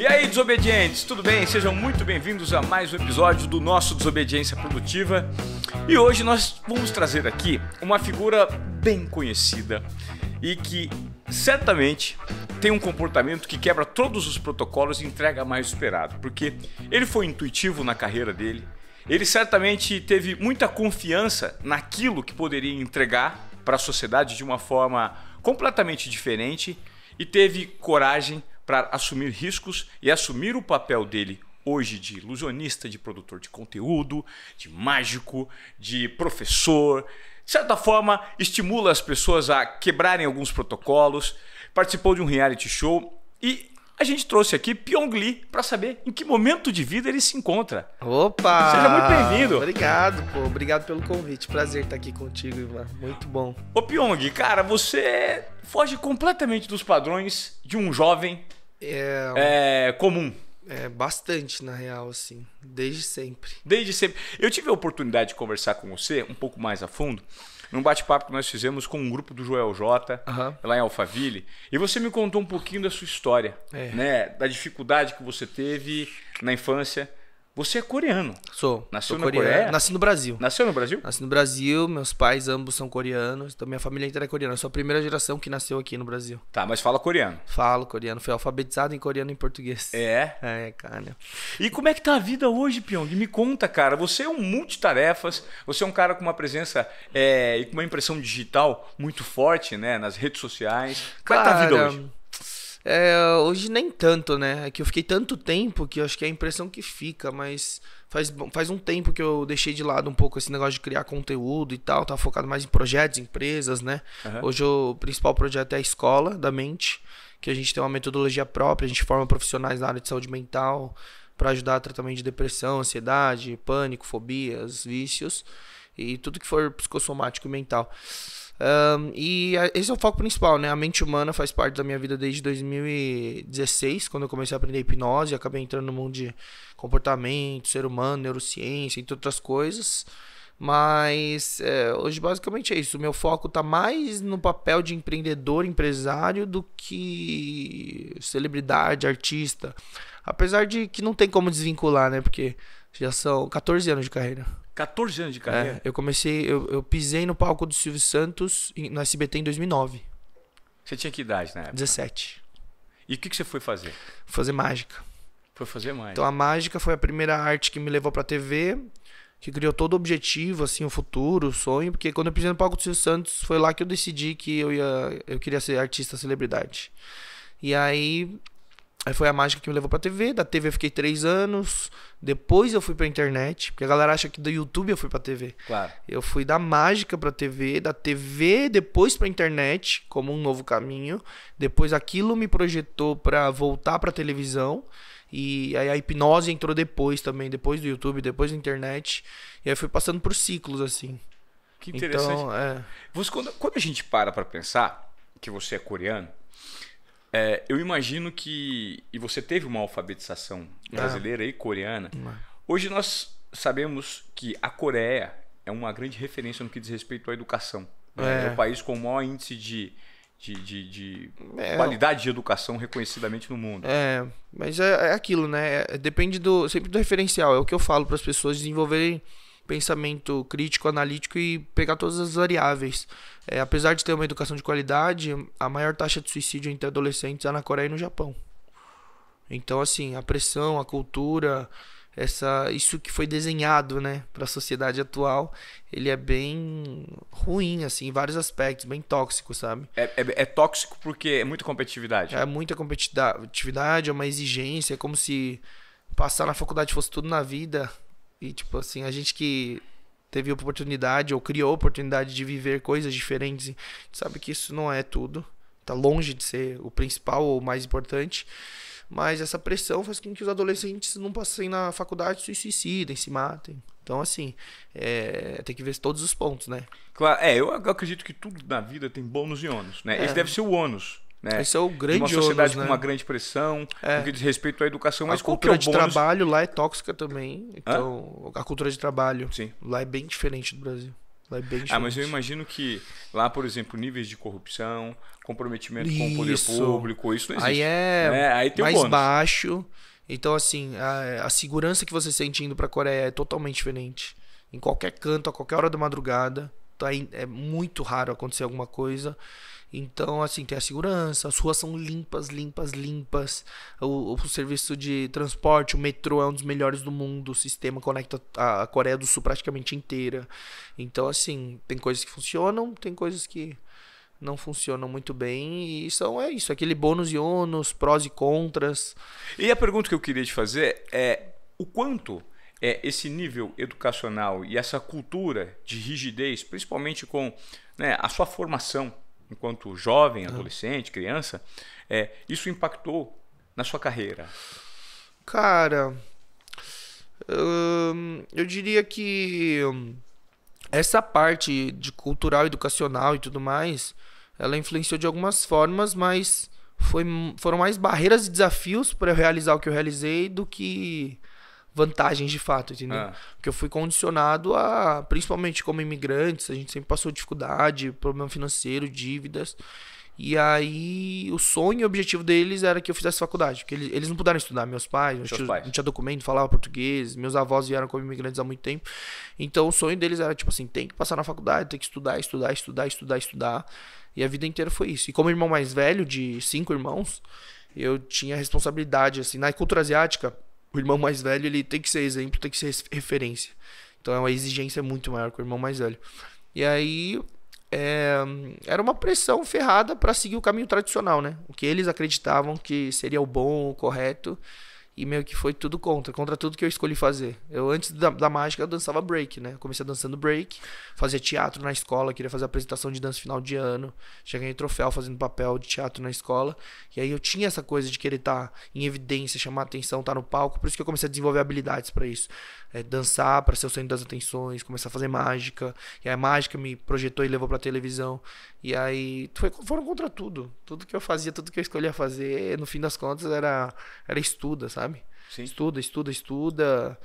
E aí, desobedientes, tudo bem? Sejam muito bem-vindos a mais um episódio do nosso Desobediência Produtiva. E hoje nós vamos trazer aqui uma figura bem conhecida e que certamente tem um comportamento que quebra todos os protocolos e entrega mais esperado, porque ele foi intuitivo na carreira dele. Ele certamente teve muita confiança naquilo que poderia entregar para a sociedade de uma forma completamente diferente e teve coragem para assumir riscos e assumir o papel dele hoje de ilusionista, de produtor de conteúdo, de mágico, de professor. De certa forma, estimula as pessoas a quebrarem alguns protocolos. Participou de um reality show e a gente trouxe aqui Pyong Lee para saber em que momento de vida ele se encontra. Opa! Seja muito bem-vindo. Obrigado, pô. Obrigado pelo convite. Prazer estar aqui contigo, Ivan. Muito bom. Ô Pyong, cara, você foge completamente dos padrões de um jovem é, é comum. É, bastante, na real, assim. Desde sempre. Desde sempre. Eu tive a oportunidade de conversar com você um pouco mais a fundo num bate-papo que nós fizemos com um grupo do Joel J, uhum. lá em Alphaville. E você me contou um pouquinho da sua história, é. né? Da dificuldade que você teve na infância, você é coreano. Sou. Nasceu na Coreia? Nasci no Brasil. Nasceu no Brasil? Nasci no Brasil, meus pais ambos são coreanos, então minha família inteira é coreana. Eu sou a primeira geração que nasceu aqui no Brasil. Tá, mas fala coreano. Falo coreano, fui alfabetizado em coreano e em português. É? É, cara. E como é que tá a vida hoje, Pyong? Me conta, cara. Você é um multitarefas, você é um cara com uma presença é, e com uma impressão digital muito forte, né, nas redes sociais. Como cara, é que tá a vida hoje? É, hoje nem tanto, né? É que eu fiquei tanto tempo que eu acho que é a impressão que fica, mas faz, faz um tempo que eu deixei de lado um pouco esse negócio de criar conteúdo e tal, tá focado mais em projetos, empresas, né? Uhum. Hoje o principal projeto é a escola da mente, que a gente tem uma metodologia própria, a gente forma profissionais na área de saúde mental para ajudar a tratamento de depressão, ansiedade, pânico, fobias, vícios e tudo que for psicossomático e mental. Um, e esse é o foco principal, né? A mente humana faz parte da minha vida desde 2016, quando eu comecei a aprender hipnose, acabei entrando no mundo de comportamento, ser humano, neurociência, entre outras coisas. Mas é, hoje basicamente é isso. O meu foco está mais no papel de empreendedor, empresário, do que celebridade, artista. Apesar de que não tem como desvincular, né? Porque já são 14 anos de carreira. 14 anos de carreira? É, eu comecei, eu, eu pisei no palco do Silvio Santos em, no SBT em 2009. Você tinha que idade na época? 17. E o que, que você foi fazer? Fazer mágica. Foi fazer mágica. Então a mágica foi a primeira arte que me levou pra TV, que criou todo o objetivo, assim, o futuro, o sonho, porque quando eu pisei no palco do Silvio Santos, foi lá que eu decidi que eu ia, eu queria ser artista celebridade. E aí Aí foi a mágica que me levou pra TV. Da TV eu fiquei três anos. Depois eu fui pra internet. Porque a galera acha que do YouTube eu fui pra TV. Claro. Eu fui da mágica pra TV, da TV depois pra internet, como um novo caminho. Depois aquilo me projetou pra voltar pra televisão. E aí a hipnose entrou depois também, depois do YouTube, depois da internet. E aí fui passando por ciclos, assim. Que interessante. Então, é... Você, quando, quando a gente para pra pensar que você é coreano é, eu imagino que. E você teve uma alfabetização ah. brasileira e coreana. Hoje nós sabemos que a Coreia é uma grande referência no que diz respeito à educação. Né? É, é um país com o maior índice de, de, de, de é, qualidade de educação reconhecidamente no mundo. É, mas é, é aquilo, né? É, depende do sempre do referencial. É o que eu falo para as pessoas desenvolverem pensamento crítico, analítico e pegar todas as variáveis. É, apesar de ter uma educação de qualidade, a maior taxa de suicídio entre adolescentes é na Coreia e no Japão. Então, assim, a pressão, a cultura, essa, isso que foi desenhado, né, para a sociedade atual, ele é bem ruim, assim, em vários aspectos, bem tóxico, sabe? É, é, é tóxico porque é muita competitividade. É muita competitividade, é uma exigência, é como se passar na faculdade fosse tudo na vida. E, tipo assim, a gente que teve oportunidade ou criou oportunidade de viver coisas diferentes, sabe que isso não é tudo. Tá longe de ser o principal ou o mais importante. Mas essa pressão faz com que os adolescentes não passem na faculdade, se suicidem, se matem. Então, assim, é, tem que ver todos os pontos, né? Claro, é, eu acredito que tudo na vida tem bônus e ônus, né? É. Esse deve ser o ônus. Né? Esse é o grande Uma sociedade né? com uma grande pressão, é. que diz respeito à educação, mas a é cultura é de trabalho lá é tóxica também. Então, Hã? a cultura de trabalho Sim. lá é bem diferente do Brasil. Lá é bem diferente. Ah, mas eu imagino que lá, por exemplo, níveis de corrupção, comprometimento isso. com o poder público, isso não existe. Aí é né? Aí tem mais bônus. baixo. Então, assim, a, a segurança que você sente indo para a Coreia é totalmente diferente. Em qualquer canto, a qualquer hora da madrugada, tá, é muito raro acontecer alguma coisa. Então, assim, tem a segurança, as ruas são limpas, limpas, limpas. O, o serviço de transporte, o metrô é um dos melhores do mundo. O sistema conecta a, a Coreia do Sul praticamente inteira. Então, assim, tem coisas que funcionam, tem coisas que não funcionam muito bem e são é isso, aquele bônus e ônus, prós e contras. E a pergunta que eu queria te fazer é o quanto é esse nível educacional e essa cultura de rigidez, principalmente com né, a sua formação enquanto jovem, ah. adolescente, criança, é, isso impactou na sua carreira? Cara, hum, eu diria que essa parte de cultural, educacional e tudo mais, ela influenciou de algumas formas, mas foi, foram mais barreiras e desafios para eu realizar o que eu realizei do que vantagens de fato, entendeu? Ah. Porque eu fui condicionado a, principalmente como imigrantes, a gente sempre passou dificuldade, problema financeiro, dívidas. E aí o sonho e o objetivo deles era que eu fizesse faculdade, porque eles, eles não puderam estudar, meus pais, meus tios, pais. não tinha documento, falava português, meus avós vieram como imigrantes há muito tempo. Então o sonho deles era tipo assim, tem que passar na faculdade, tem que estudar, estudar, estudar, estudar, estudar. E a vida inteira foi isso. E como irmão mais velho de cinco irmãos, eu tinha responsabilidade assim, na cultura asiática, o irmão mais velho ele tem que ser exemplo, tem que ser referência. Então é uma exigência muito maior com o irmão mais velho. E aí é, era uma pressão ferrada para seguir o caminho tradicional, né? O que eles acreditavam que seria o bom, o correto. E meio que foi tudo contra, contra tudo que eu escolhi fazer. Eu, antes da, da mágica, eu dançava break, né? comecei dançando break, fazia teatro na escola, queria fazer apresentação de dança final de ano. Já ganhei troféu fazendo papel de teatro na escola. E aí eu tinha essa coisa de querer estar tá em evidência, chamar atenção, estar tá no palco. Por isso que eu comecei a desenvolver habilidades para isso. É, dançar para ser o centro das atenções, começar a fazer mágica. E a mágica me projetou e levou para televisão. E aí foi, foram contra tudo. Tudo que eu fazia, tudo que eu escolhia fazer, no fim das contas, era, era estuda, sabe? Sim. Estuda, estuda, estuda.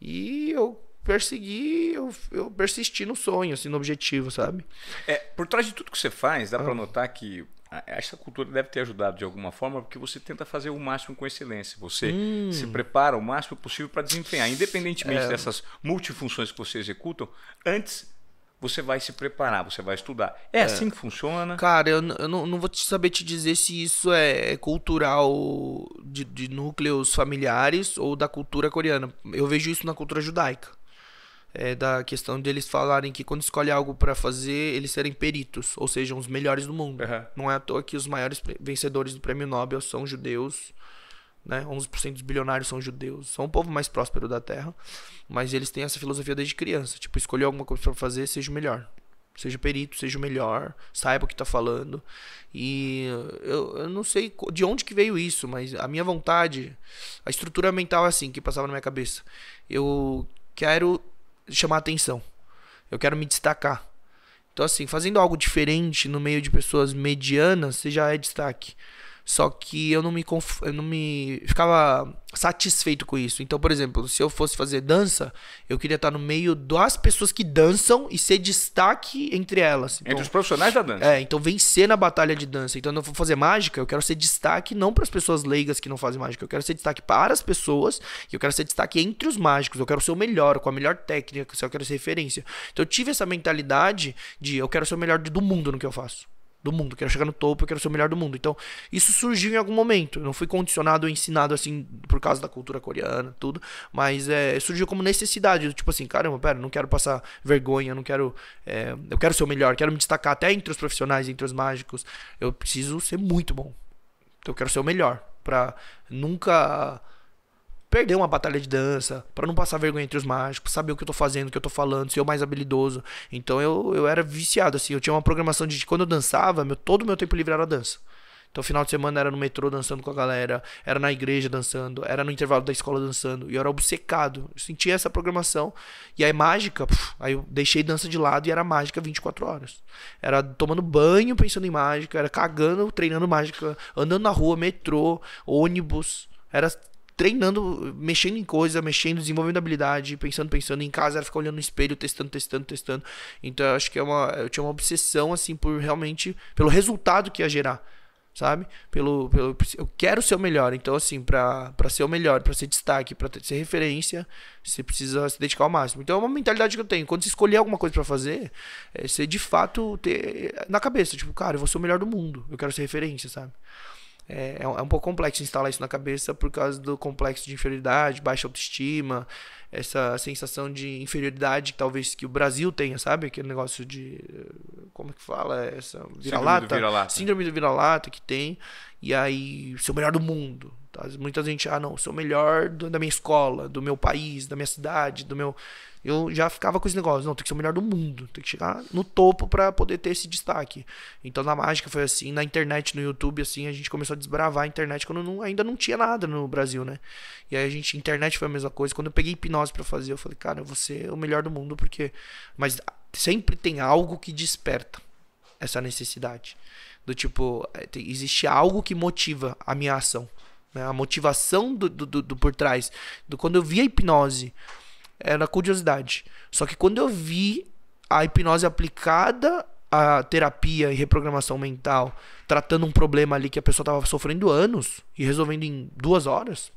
E eu persegui, eu, eu persisti no sonho, assim, no objetivo, sabe? É, por trás de tudo que você faz, dá ah. para notar que essa cultura deve ter ajudado de alguma forma, porque você tenta fazer o máximo com excelência. Você hum. se prepara o máximo possível para desempenhar, independentemente é. dessas multifunções que você executa, antes você vai se preparar, você vai estudar. É, é. assim que funciona? Cara, eu, eu não, não, vou te saber te dizer se isso é, é cultural de, de, núcleos familiares ou da cultura coreana. Eu vejo isso na cultura judaica. É da questão deles falarem que quando escolhe algo para fazer, eles serem peritos, ou sejam os melhores do mundo. Uhum. Não é à toa que os maiores vencedores do prêmio Nobel são judeus né? 11% dos bilionários são judeus, são o povo mais próspero da Terra, mas eles têm essa filosofia desde criança, tipo, escolher alguma coisa para fazer, seja o melhor. Seja perito, seja o melhor, saiba o que está falando. E eu, eu, não sei de onde que veio isso, mas a minha vontade, a estrutura mental é assim, que passava na minha cabeça. Eu quero chamar atenção, eu quero me destacar. Então, assim, fazendo algo diferente no meio de pessoas medianas, você já é destaque. Só que eu não me conf... eu não me ficava satisfeito com isso. Então, por exemplo, se eu fosse fazer dança, eu queria estar no meio das pessoas que dançam e ser destaque entre elas. Então, entre os profissionais da dança. É, então vencer na batalha de dança. Então, quando eu for fazer mágica, eu quero ser destaque não para as pessoas leigas que não fazem mágica, eu quero ser destaque para as pessoas, e eu quero ser destaque entre os mágicos, eu quero ser o melhor, com a melhor técnica, eu quero ser referência. Então, eu tive essa mentalidade de eu quero ser o melhor do mundo no que eu faço do mundo, quero chegar no topo, quero ser o melhor do mundo. Então, isso surgiu em algum momento. Eu não fui condicionado ou ensinado assim por causa da cultura coreana, tudo, mas é, surgiu como necessidade, tipo assim, caramba, pera, não quero passar vergonha, não quero, é, eu quero ser o melhor, quero me destacar até entre os profissionais, entre os mágicos. Eu preciso ser muito bom. Então, eu quero ser o melhor para nunca perder uma batalha de dança, para não passar vergonha entre os mágicos, saber o que eu tô fazendo, o que eu tô falando, ser o mais habilidoso. Então eu, eu era viciado, assim, eu tinha uma programação de quando eu dançava, meu, todo o meu tempo livre era dança. Então, final de semana era no metrô dançando com a galera, era na igreja dançando, era no intervalo da escola dançando, e eu era obcecado. Eu sentia essa programação. E aí, mágica, puf, aí eu deixei dança de lado e era mágica 24 horas. Era tomando banho pensando em mágica, era cagando, treinando mágica, andando na rua, metrô, ônibus. Era treinando, mexendo em coisa, mexendo, desenvolvendo habilidade, pensando, pensando. Em casa ela ficar olhando no espelho, testando, testando, testando. Então eu acho que é uma, eu tinha uma obsessão, assim, por realmente, pelo resultado que ia gerar, sabe? Pelo, pelo eu quero ser o melhor. Então, assim, para ser o melhor, para ser destaque, para ser referência, você precisa se dedicar ao máximo. Então é uma mentalidade que eu tenho. Quando você escolher alguma coisa para fazer, é você de fato ter na cabeça, tipo, cara, eu vou ser o melhor do mundo, eu quero ser referência, sabe? É, é, é, um, pouco complexo instalar isso na cabeça por causa do complexo de inferioridade, baixa autoestima, essa sensação de inferioridade que talvez que o Brasil tenha, sabe? Aquele negócio de. Como é que fala? Essa vira-lata. síndrome do vira-lata que tem. E aí, ser o melhor do mundo. Tá? Muita gente, ah, não, sou o melhor do, da minha escola, do meu país, da minha cidade, do meu eu já ficava com os negócios. Não, tem que ser o melhor do mundo. Tem que chegar no topo para poder ter esse destaque. Então na mágica foi assim, na internet, no YouTube, assim, a gente começou a desbravar a internet quando não, ainda não tinha nada no Brasil, né? E aí a gente, internet foi a mesma coisa. Quando eu peguei hipnose para fazer, eu falei, cara, eu vou ser o melhor do mundo, porque. Mas sempre tem algo que desperta essa necessidade. Do tipo, eh, existe algo que motiva a minha ação. Né? A motivação do, do, do, do por trás. Do, quando eu vi a hipnose era é, curiosidade. Só que quando eu vi a hipnose aplicada à terapia e reprogramação mental, tratando um problema ali que a pessoa estava sofrendo anos e resolvendo em duas horas,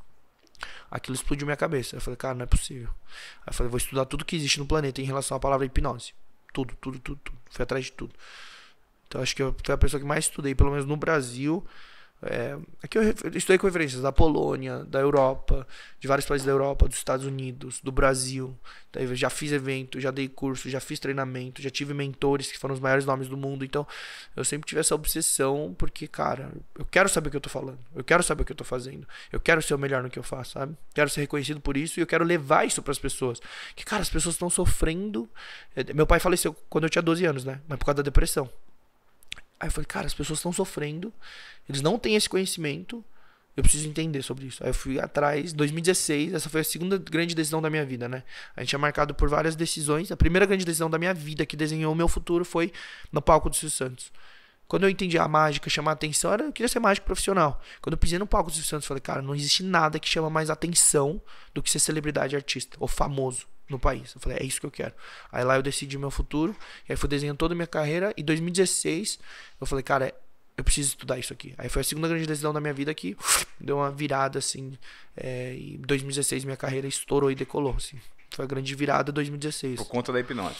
aquilo explodiu minha cabeça. Eu falei, cara, não é possível. Aí eu falei, vou estudar tudo que existe no planeta em relação à palavra hipnose. Tudo, tudo, tudo, tudo. Fui atrás de tudo. Então acho que eu fui a pessoa que mais estudei, pelo menos no Brasil, é, aqui eu, estou estudei com referências da Polônia, da Europa, de vários países da Europa, dos Estados Unidos, do Brasil. já fiz evento, já dei curso, já fiz treinamento, já tive mentores que foram os maiores nomes do mundo. Então, eu sempre tive essa obsessão, porque, cara, eu quero saber o que eu tô falando, eu quero saber o que eu tô fazendo, eu quero ser o melhor no que eu faço, sabe? Quero ser reconhecido por isso e eu quero levar isso para as pessoas. Que, cara, as pessoas estão sofrendo. É, meu pai faleceu quando eu tinha 12 anos, né? Mas por causa da depressão. Aí eu falei, cara, as pessoas estão sofrendo, eles não têm esse conhecimento, eu preciso entender sobre isso. Aí eu fui atrás, 2016, essa foi a segunda grande decisão da minha vida, né? A gente é marcado por várias decisões. A primeira grande decisão da minha vida que desenhou o meu futuro foi no palco do Silvio Santos. Quando eu entendi a mágica, chamar a atenção, era, eu queria ser mágico profissional. Quando eu pisei no palco do Silvio Santos, falei, cara, não existe nada que chama mais atenção do que ser celebridade artista ou famoso no país. Eu falei, é isso que eu quero. Aí lá eu decidi meu futuro, e aí fui desenhando toda a minha carreira. E 2016, eu falei, cara, eu preciso estudar isso aqui. Aí foi a segunda grande decisão da minha vida que deu uma virada, assim. É, e 2016 minha carreira estourou e decolou, assim. Foi a grande virada 2016. Por conta da hipnose.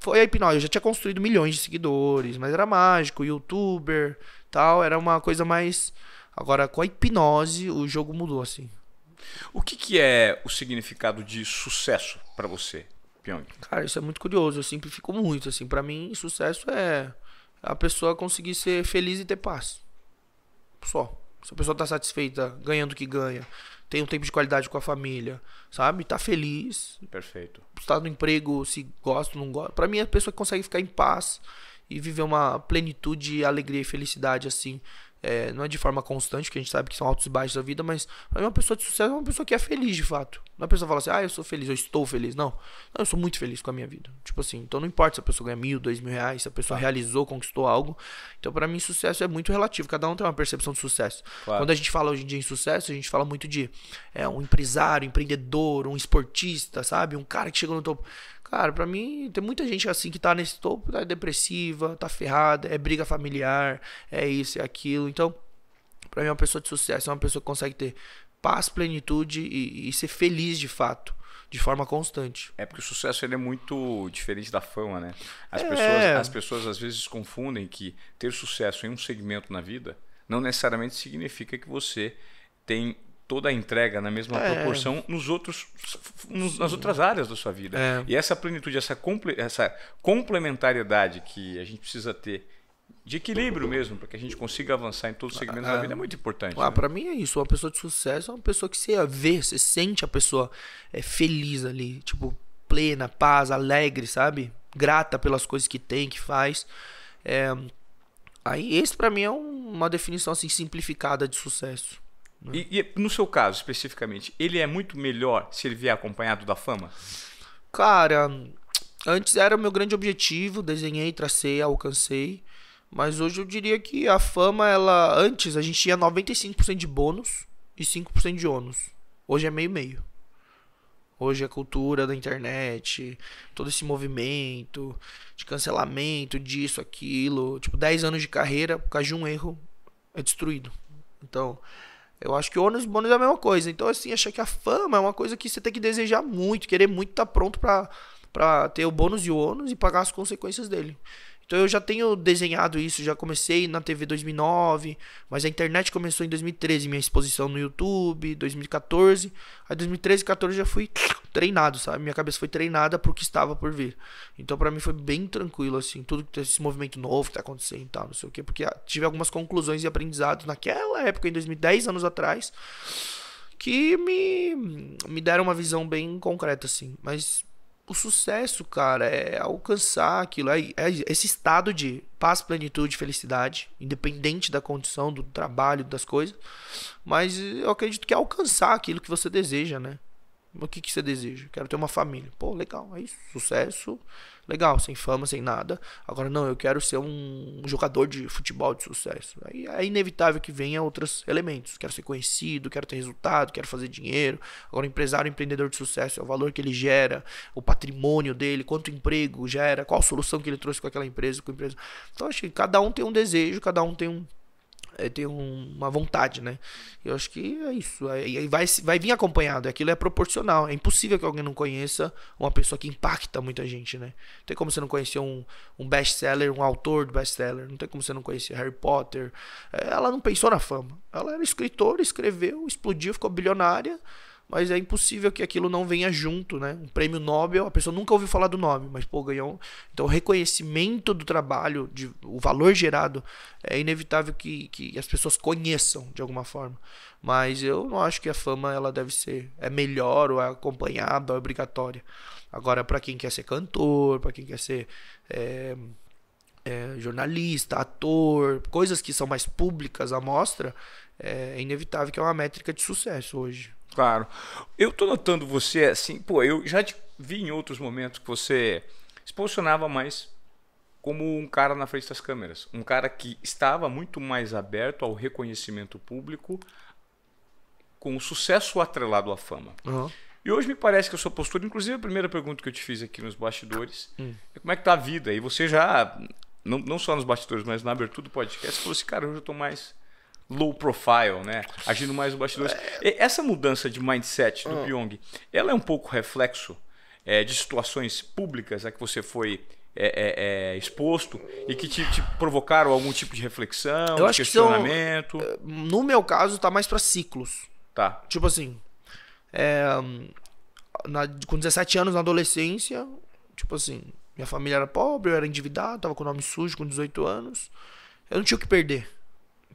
Foi a hipnose. Eu já tinha construído milhões de seguidores, mas era mágico, youtuber, tal. Era uma coisa mais... Agora, com a hipnose, o jogo mudou, assim. O que, que é o significado de sucesso para você, Pyong? Cara, isso é muito curioso. Eu simplifico muito. Assim, para mim, sucesso é a pessoa conseguir ser feliz e ter paz. Só. Se a pessoa tá satisfeita ganhando o que ganha, tem um tempo de qualidade com a família, sabe? Tá feliz. Perfeito. estado tá no emprego, se gosta ou não gosta. Para mim, é a pessoa que consegue ficar em paz e viver uma plenitude, alegria e felicidade assim é, não é de forma constante, porque a gente sabe que são altos e baixos da vida, mas pra mim uma pessoa de sucesso é uma pessoa que é feliz de fato. Não é uma pessoa que fala assim, ah, eu sou feliz, eu estou feliz. Não. não. eu sou muito feliz com a minha vida. Tipo assim, então não importa se a pessoa ganha mil, dois mil reais, se a pessoa claro. Tá. realizou, conquistou algo. Então para mim sucesso é muito relativo, cada um tem uma percepção de sucesso. Claro. Quando a gente fala hoje em dia em sucesso, a gente fala muito de é, um empresário, um empreendedor, um esportista, sabe? Um cara que chegou no topo. Cara, para mim, tem muita gente assim que tá nesse topo, tá depressiva, tá ferrada, é briga familiar, é isso, é aquilo. Então, para mim, é uma pessoa de sucesso é uma pessoa que consegue ter paz, plenitude e, e ser feliz de fato de forma constante. É porque o sucesso ele é muito diferente da fama, né? As, é. pessoas, as pessoas às vezes confundem que ter sucesso em um segmento na vida não necessariamente significa que você tem toda a entrega na mesma é. proporção nos outros, nos, nas outras áreas da sua vida. É. E essa plenitude, essa, essa complementariedade que a gente precisa ter de equilíbrio mesmo, para que a gente consiga avançar em todos os segmentos da ah, vida é muito importante. Ah, né? Para mim é isso. Uma pessoa de sucesso é uma pessoa que você vê, você sente a pessoa é, feliz ali, tipo, plena, paz, alegre, sabe? Grata pelas coisas que tem, que faz. É... Aí, esse para mim é uma definição assim simplificada de sucesso. Né? E, e no seu caso, especificamente, ele é muito melhor se ele vier acompanhado da fama? Cara, antes era o meu grande objetivo, desenhei, tracei, alcancei. Mas hoje eu diria que a fama, ela. Antes a gente tinha 95% de bônus e 5% de ônus. Hoje é meio-meio. Hoje a cultura da internet, todo esse movimento de cancelamento disso, aquilo. Tipo, 10 anos de carreira, por causa de um erro, é destruído. Então, eu acho que ônus e bônus é a mesma coisa. Então, assim, achar que a fama é uma coisa que você tem que desejar muito, querer muito estar tá pronto para ter o bônus e o ônus e pagar as consequências dele. Então, eu já tenho desenhado isso, já comecei na TV 2009, mas a internet começou em 2013, minha exposição no YouTube, 2014. Aí, 2013, 14 já fui treinado, sabe? Minha cabeça foi treinada pro que estava por vir. Então para mim foi bem tranquilo, assim, tudo esse movimento novo que tá acontecendo e tal, não sei o quê, porque ah, tive algumas conclusões e aprendizados naquela época, em 2010 anos atrás, que me, me deram uma visão bem concreta, assim. Mas o sucesso, cara, é alcançar aquilo, é, é esse estado de paz, plenitude, felicidade, independente da condição, do trabalho, das coisas. Mas eu acredito que é alcançar aquilo que você deseja, né? O que, que você deseja? Quero ter uma família. Pô, legal, é isso. Sucesso, legal, sem fama, sem nada. Agora, não, eu quero ser um jogador de futebol de sucesso. Aí é inevitável que venha outros elementos. Quero ser conhecido, quero ter resultado, quero fazer dinheiro. Agora, empresário, empreendedor de sucesso, é o valor que ele gera, o patrimônio dele, quanto emprego gera, qual solução que ele trouxe com aquela empresa, com a empresa. Então, acho que cada um tem um desejo, cada um tem um é, tem uma vontade, né? Eu acho que é isso. E vai, vai vir acompanhado. Aquilo é proporcional. É impossível que alguém não conheça uma pessoa que impacta muita gente, né? Não tem como você não conhecer um, um best-seller, um autor do best-seller. Não tem como você não conhecer Harry Potter. É, ela não pensou na fama. Ela era escritora, escreveu, explodiu, ficou bilionária mas é impossível que aquilo não venha junto, né? Um prêmio Nobel, a pessoa nunca ouviu falar do nome, mas pô, ganhou. Então, o reconhecimento do trabalho, de, o valor gerado, é inevitável que, que as pessoas conheçam de alguma forma. Mas eu não acho que a fama ela deve ser é melhor ou é acompanhada, ou é obrigatória. Agora, para quem quer ser cantor, para quem quer ser é, é, jornalista, ator, coisas que são mais públicas à mostra, é, é inevitável que é uma métrica de sucesso hoje. Claro. Eu tô notando você assim, pô, eu já te vi em outros momentos que você se posicionava mais como um cara na frente das câmeras, um cara que estava muito mais aberto ao reconhecimento público, com o sucesso atrelado à fama. Uhum. E hoje me parece que a sua postura, inclusive a primeira pergunta que eu te fiz aqui nos bastidores, hum. é como é que tá a vida? E você já, não, não só nos bastidores, mas na abertura do podcast, falou assim, cara, hoje eu estou mais low profile, né? Agindo mais no bastidores. Essa mudança de mindset do ah. Pyong, ela é um pouco reflexo é, de situações públicas a que você foi é, é, é exposto e que te, te, provocaram algum tipo de reflexão, Eu acho questionamento? Que são, eh, no meu caso, tá mais para ciclos. Tá. Tipo assim, é, na, com 17 anos na adolescência, tipo assim, minha família era pobre, eu era endividado, tava com o nome sujo com 18 anos. Eu não tinha o que perder.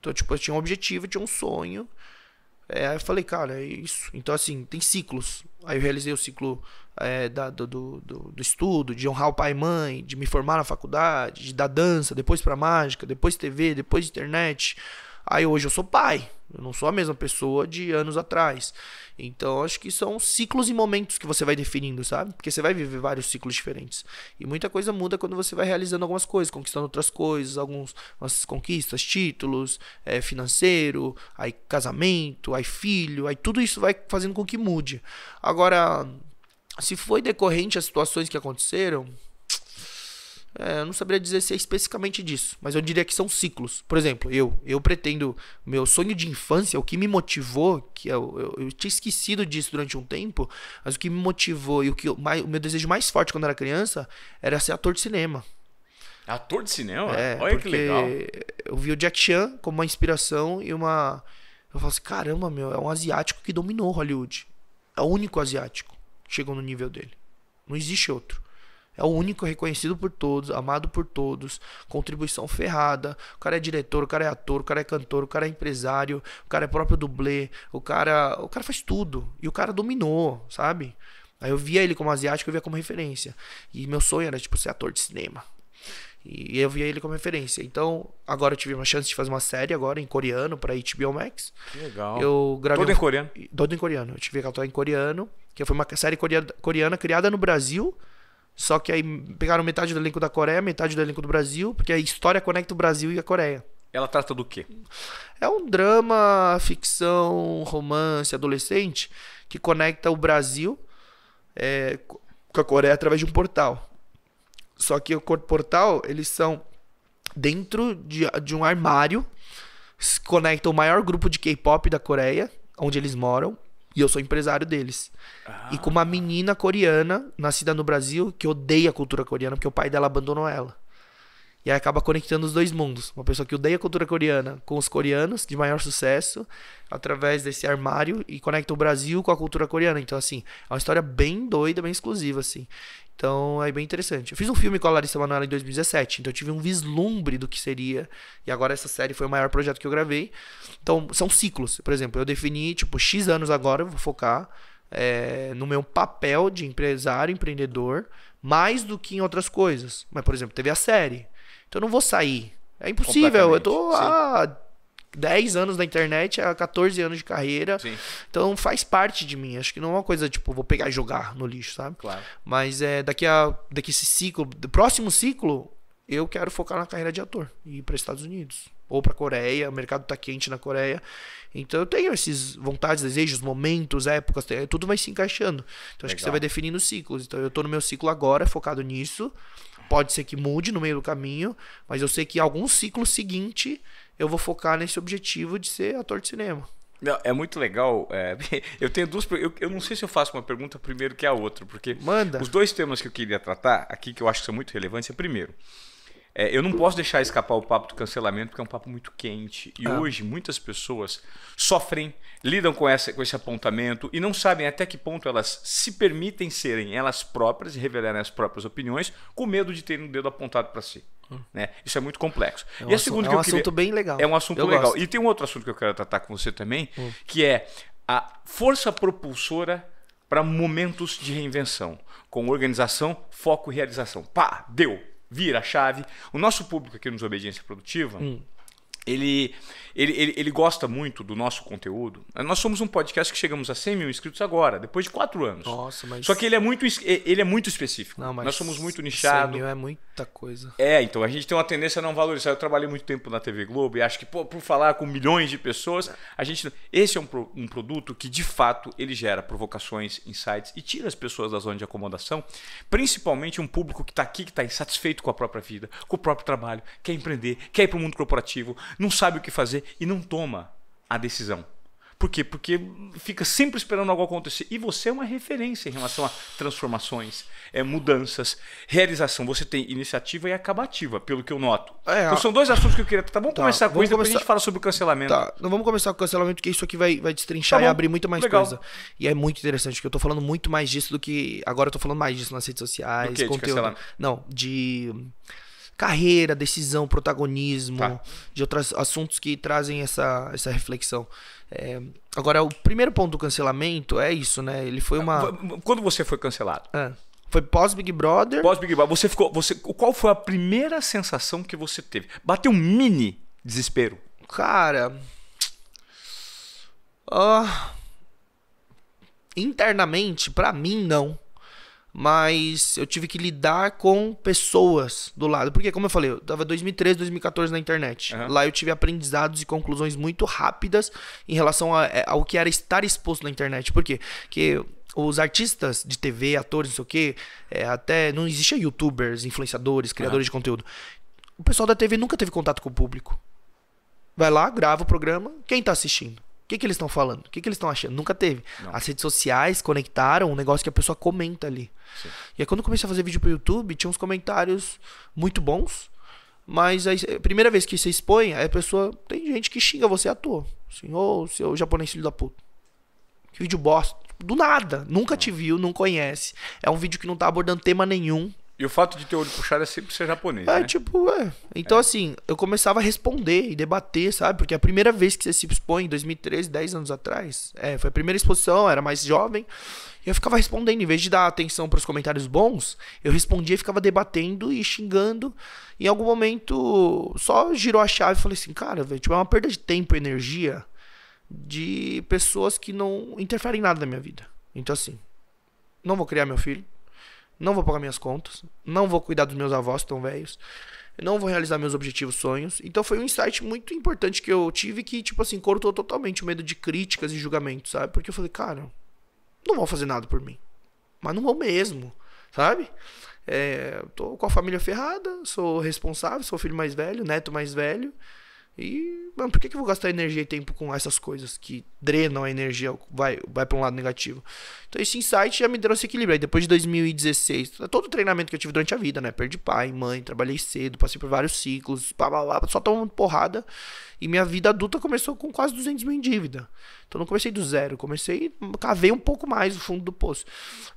Então, tipo, eu tinha um objetivo, eu tinha um sonho. É, aí eu falei, cara, é isso. Então, assim, tem ciclos. Aí eu realizei o ciclo é, da, do, do, do, estudo, de honrar o pai e mãe, de me formar na faculdade, de dar dança, depois pra mágica, depois TV, depois internet. Aí hoje eu sou pai. Eu não sou a mesma pessoa de anos atrás. Então, acho que são ciclos e momentos que você vai definindo, sabe? Porque você vai viver vários ciclos diferentes. E muita coisa muda quando você vai realizando algumas coisas, conquistando outras coisas, algumas conquistas, títulos, é, financeiro, aí casamento, aí filho, aí tudo isso vai fazendo com que mude. Agora, se foi decorrente às situações que aconteceram, é, eu não saberia dizer se é especificamente disso, mas eu diria que são ciclos. Por exemplo, eu eu pretendo. Meu sonho de infância, o que me motivou, que eu, eu, eu tinha esquecido disso durante um tempo, mas o que me motivou e o que eu, o meu desejo mais forte quando era criança era ser ator de cinema. Ator de cinema? É, Olha que legal. Eu vi o Jack Chan como uma inspiração e uma. Eu falo assim: caramba, meu, é um asiático que dominou Hollywood. É o único asiático que chegou no nível dele. Não existe outro. É o único reconhecido por todos, amado por todos, contribuição ferrada. O cara é diretor, o cara é ator, o cara é cantor, o cara é empresário, o cara é próprio dublê, o cara, o cara faz tudo. E o cara dominou, sabe? Aí eu via ele como asiático, eu via como referência. E meu sonho era tipo ser ator de cinema. E eu via ele como referência. Então, agora eu tive uma chance de fazer uma série agora em coreano para HBO Max. Que legal. Eu gravei Todo um... em coreano? Todo em coreano. Eu tive que atuar em coreano, que foi uma série coreana criada no Brasil só que aí pegaram metade do elenco da Coreia, metade do elenco do Brasil, porque a história conecta o Brasil e a Coreia. Ela trata do quê? É um drama, ficção, romance, adolescente, que conecta o Brasil é, com a Coreia através de um portal. Só que o portal, eles são dentro de, de um armário, conecta o maior grupo de K-pop da Coreia, onde eles moram, e eu sou empresário deles. Ah. E com uma ah. menina coreana, nascida no Brasil, que odeia a cultura coreana, porque o pai dela abandonou ela. E aí acaba conectando os dois mundos. Uma pessoa que odeia a cultura coreana com os coreanos, de maior sucesso, através desse armário, e conecta o Brasil com a cultura coreana. Então, assim, é uma história bem doida, bem exclusiva, assim. Então é bem interessante. Eu fiz um filme com a Larissa Manoela em 2017, então eu tive um vislumbre do que seria. E agora essa série foi o maior projeto que eu gravei. Então são ciclos. Por exemplo, eu defini, tipo, X anos agora eu vou focar é, no meu papel de empresário, empreendedor, mais do que em outras coisas. Mas, por exemplo, teve a série. Então eu não vou sair. É impossível. Eu tô há 10 anos na internet, há 14 anos de carreira. Sim. Então faz parte de mim. Acho que não é uma coisa tipo, vou pegar e jogar no lixo, sabe? Claro. Mas é, daqui a daqui esse ciclo, próximo ciclo, eu quero focar na carreira de ator e ir para Estados Unidos ou para Coreia, o mercado tá quente na Coreia. Então eu tenho esses vontades, desejos, momentos, épocas, é, tudo vai se encaixando. Então acho Legal. que você vai definindo ciclos. Então eu tô no meu ciclo agora, focado nisso. Pode ser que mude no meio do caminho, mas eu sei que algum ciclo seguinte eu vou focar nesse objetivo de ser ator de cinema. Não, é muito legal. É, eu tenho duas. Eu, eu, não sei se eu faço uma pergunta primeiro que a outra, porque Manda. os dois temas que eu queria tratar aqui, que eu acho que são muito relevantes, é primeiro, é, eu não posso deixar escapar o papo do cancelamento, porque é um papo muito quente. E ah. hoje muitas pessoas sofrem, lidam com, essa, com esse apontamento e não sabem até que ponto elas se permitem serem elas próprias e revelarem as próprias opiniões, com medo de terem o um dedo apontado para si. Hum. Né? Isso é muito complexo. É um, e a segunda é um que eu assunto queria... bem legal. É um assunto eu legal. Gosto. E tem um outro assunto que eu quero tratar com você também, hum. que é a força propulsora para momentos de reinvenção, com organização, foco e realização. Pá, deu, vira a chave. O nosso público aqui no Desobediência Produtiva, hum ele, ele, ele, ele, gosta muito do nosso conteúdo. Nós somos um podcast que chegamos a 100 mil inscritos agora, depois de quatro anos. Nossa, mas... Só que ele é muito, ele é muito específico. Não, Nós somos muito nichado. 100 mil é muita coisa. É, então a gente tem uma tendência a não valorizar. Eu trabalhei muito tempo na TV Globo e acho que pô, por falar com milhões de pessoas, a gente esse é um, um produto que de fato ele gera provocações, insights e tira as pessoas da zona de acomodação, principalmente um público que está aqui, que está insatisfeito com a própria vida, com o próprio trabalho, quer empreender, quer ir para o mundo corporativo, não sabe o que fazer e não toma a decisão. Por quê? Porque fica sempre esperando algo acontecer. E você é uma referência em relação a transformações, é, mudanças, realização. Você tem iniciativa e acabativa, pelo que eu noto. É, então são dois assuntos que eu queria. Tá, vamos tá, começar com vamos isso, começar... depois a gente fala sobre o cancelamento. Tá, não vamos começar com o cancelamento, porque isso aqui vai, vai destrinchar tá e abrir muito mais Legal. coisa. E é muito interessante, porque eu tô falando muito mais disso do que. Agora eu tô falando mais disso nas redes sociais, do que, conteúdo. De não, de carreira, decisão, protagonismo, tá. de outros assuntos que trazem essa, essa reflexão. É, agora, o primeiro ponto do cancelamento é isso, né? Ele foi uma. Quando você foi cancelado? É. Foi pós Big Brother. Pós Big Brother. Você ficou. Você, qual foi a primeira sensação que você teve? Bateu um mini desespero. Cara. Uh, internamente, para mim, não mas eu tive que lidar com pessoas do lado. Porque, como eu falei, eu tava 2013, 2014 na internet. Uhum. Lá eu tive aprendizados e conclusões muito rápidas em relação a, é, ao que era estar exposto na internet. Por quê? Porque os artistas de TV, atores, não sei o quê, é, até não existe youtubers, influenciadores, criadores uhum. de conteúdo. O pessoal da TV nunca teve contato com o público. Vai lá, grava o programa, quem tá assistindo? que, que eles estão falando? O que, que eles estão achando? Nunca teve. Não. As redes sociais conectaram um negócio que a pessoa comenta ali. Sim. E aí, quando eu comecei a fazer vídeo pro YouTube, tinha uns comentários muito bons. Mas aí, a eh, primeira vez que você expõe, aí a pessoa. Tem gente que xinga você à toa. Assim, ô, oh, seu japonês filho da puta. Que vídeo bosta. Do nada. Nunca te viu, não conhece. É um vídeo que não tá abordando tema nenhum. E o fato de ter olho puxado é sempre ser japonês. É, né? tipo, é. Então, é. assim, eu começava a responder e debater, sabe? Porque a primeira vez que você se expõe, em 2013, 10 anos atrás, é, foi a primeira exposição, era mais jovem. E eu ficava respondendo. Em vez de dar atenção para os comentários bons, eu respondia e ficava debatendo e xingando. E em algum momento, só girou a chave e falei assim: cara, velho, tipo, é uma perda de tempo e energia de pessoas que não interferem em nada na minha vida. Então, assim, não vou criar meu filho não vou pagar minhas contas, não vou cuidar dos meus avós tão velhos, não vou realizar meus objetivos, sonhos. Então foi um insight muito importante que eu tive que, tipo assim, cortou totalmente o medo de críticas e julgamentos, sabe? Porque eu falei, cara, não vão fazer nada por mim. Mas não vão mesmo, sabe? É, tô com a família ferrada, sou responsável, sou filho mais velho, neto mais velho. E, mano, por que, que eu vou gastar energia e tempo com essas coisas que drenam a energia, vai, vai para um lado negativo? Então, esse insight já me deu esse equilíbrio. Aí, depois de 2016, é todo o treinamento que eu tive durante a vida, né? Perdi pai, mãe, trabalhei cedo, passei por vários ciclos, blá, blá, blá, só tomando porrada. E minha vida adulta começou com quase 200 mil em dívida. Então, não comecei do zero, comecei, cavei um pouco mais o fundo do poço.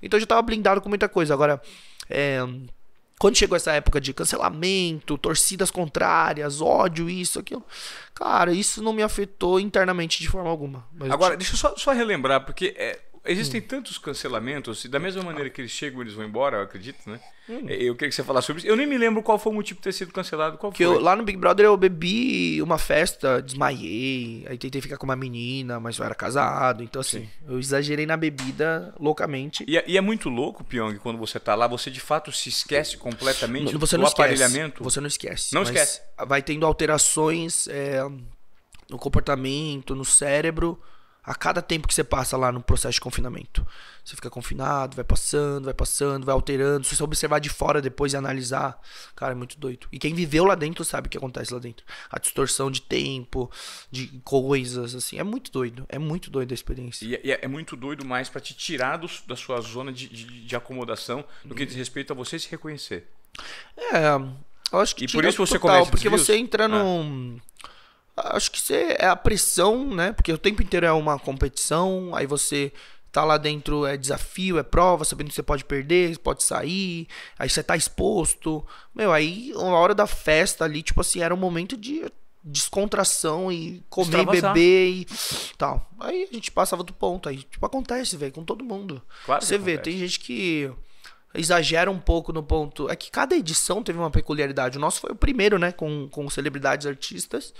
Então, eu já tava blindado com muita coisa. Agora, é quando chegou essa época de cancelamento, torcidas contrárias, ódio, isso, aquilo. Cara, isso não me afetou internamente de forma alguma. Agora, eu... deixa eu só, só relembrar, porque é, Existem hum. tantos cancelamentos, e da mesma maneira que eles chegam, eles vão embora, eu acredito, né? Hum. Eu queria que você falasse sobre isso. Eu nem me lembro qual foi o motivo de ter sido cancelado. Qual que foi? Eu, lá no Big Brother eu bebi uma festa, desmaiei, aí tentei ficar com uma menina, mas eu era casado. Então, assim, Sim. eu exagerei na bebida loucamente. E, é, e é muito louco, Pyong, quando você tá lá, você de fato se esquece completamente você do não aparelhamento. você não esquece. Não esquece. Vai tendo alterações é, no comportamento, no cérebro a cada tempo que você passa lá no processo de confinamento. Você fica confinado, vai passando, vai passando, vai alterando. Se você observar de fora depois e analisar, cara, é muito doido. E quem viveu lá dentro sabe o que acontece lá dentro. A distorção de tempo, de coisas, assim. É muito doido. É muito doido a experiência. E, é, é, é muito doido mais para te tirar do, da sua zona de, de, de acomodação do que diz respeito a você se reconhecer. É, eu acho que. E por isso você total, começa. Porque desvios? você entra num. Ah acho que você, é, é a pressão, né? Porque o tempo inteiro é uma competição, aí você tá lá dentro é desafio, é prova, sabendo que você pode perder, pode sair, aí você tá exposto. Meu, aí a hora da festa ali, tipo assim, era um momento de descontração e comer, e beber e tal. Aí a gente passava do ponto, aí tipo acontece, velho, com todo mundo. Claro você vê, tem gente que exagera um pouco no ponto. É que cada edição teve uma peculiaridade. O nosso foi o primeiro, né? Com, com celebridades, artistas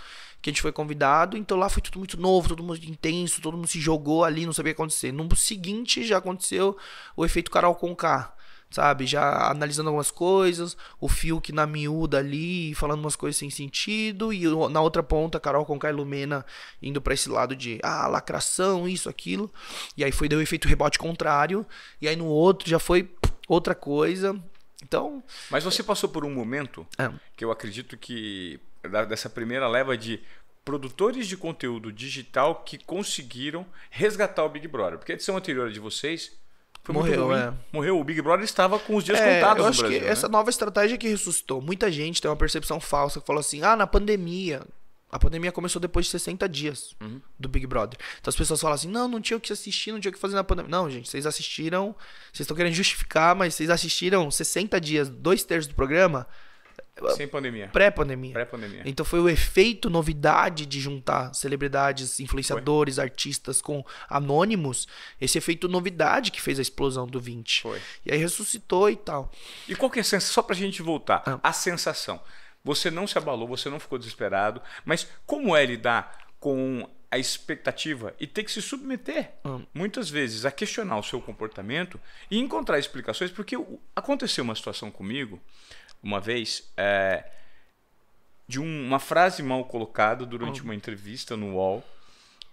que a gente foi convidado, então lá foi tudo muito novo, todo mundo intenso, todo mundo se jogou ali, não sabia o que acontecer. No seguinte já aconteceu o efeito Carol Conká, sabe? Já analisando algumas coisas, o Fiuk na miúda ali, falando umas coisas sem sentido, e na outra ponta, Carol Conká e Lumena indo para esse lado de, ah, lacração, isso, aquilo. E aí foi, deu o efeito rebote contrário, e aí no outro já foi outra coisa. Então. Mas você passou por um momento é. que eu acredito que dessa primeira leva de produtores de conteúdo digital que conseguiram resgatar o Big Brother. Porque a edição anterior de vocês foi morreu, é. Morreu. O Big Brother estava com os dias é, contados eu acho no Brasil. Que né? Essa nova estratégia que ressuscitou. Muita gente tem uma percepção falsa que falou assim: ah, na pandemia. A pandemia começou depois de 60 dias uhum. do Big Brother. Então as pessoas falam assim: não, não tinha o que assistir, não tinha o que fazer na pandemia. Não, gente, vocês assistiram, vocês estão querendo justificar, mas vocês assistiram 60 dias, dois terços do programa sem pandemia. Pré-pandemia. Pré-pandemia. Então foi o efeito novidade de juntar celebridades, influenciadores, foi. artistas com anônimos. Esse efeito novidade que fez a explosão do 20. Foi. E aí ressuscitou e tal. E qual que é a sensação? Só pra gente voltar. Ah. A sensação. Você não se abalou, você não ficou desesperado. Mas como é lidar com a expectativa e ter que se submeter ah. muitas vezes a questionar o seu comportamento e encontrar explicações, porque aconteceu uma situação comigo uma vez é, de um, uma frase mal colocada durante uhum. uma entrevista no UOL,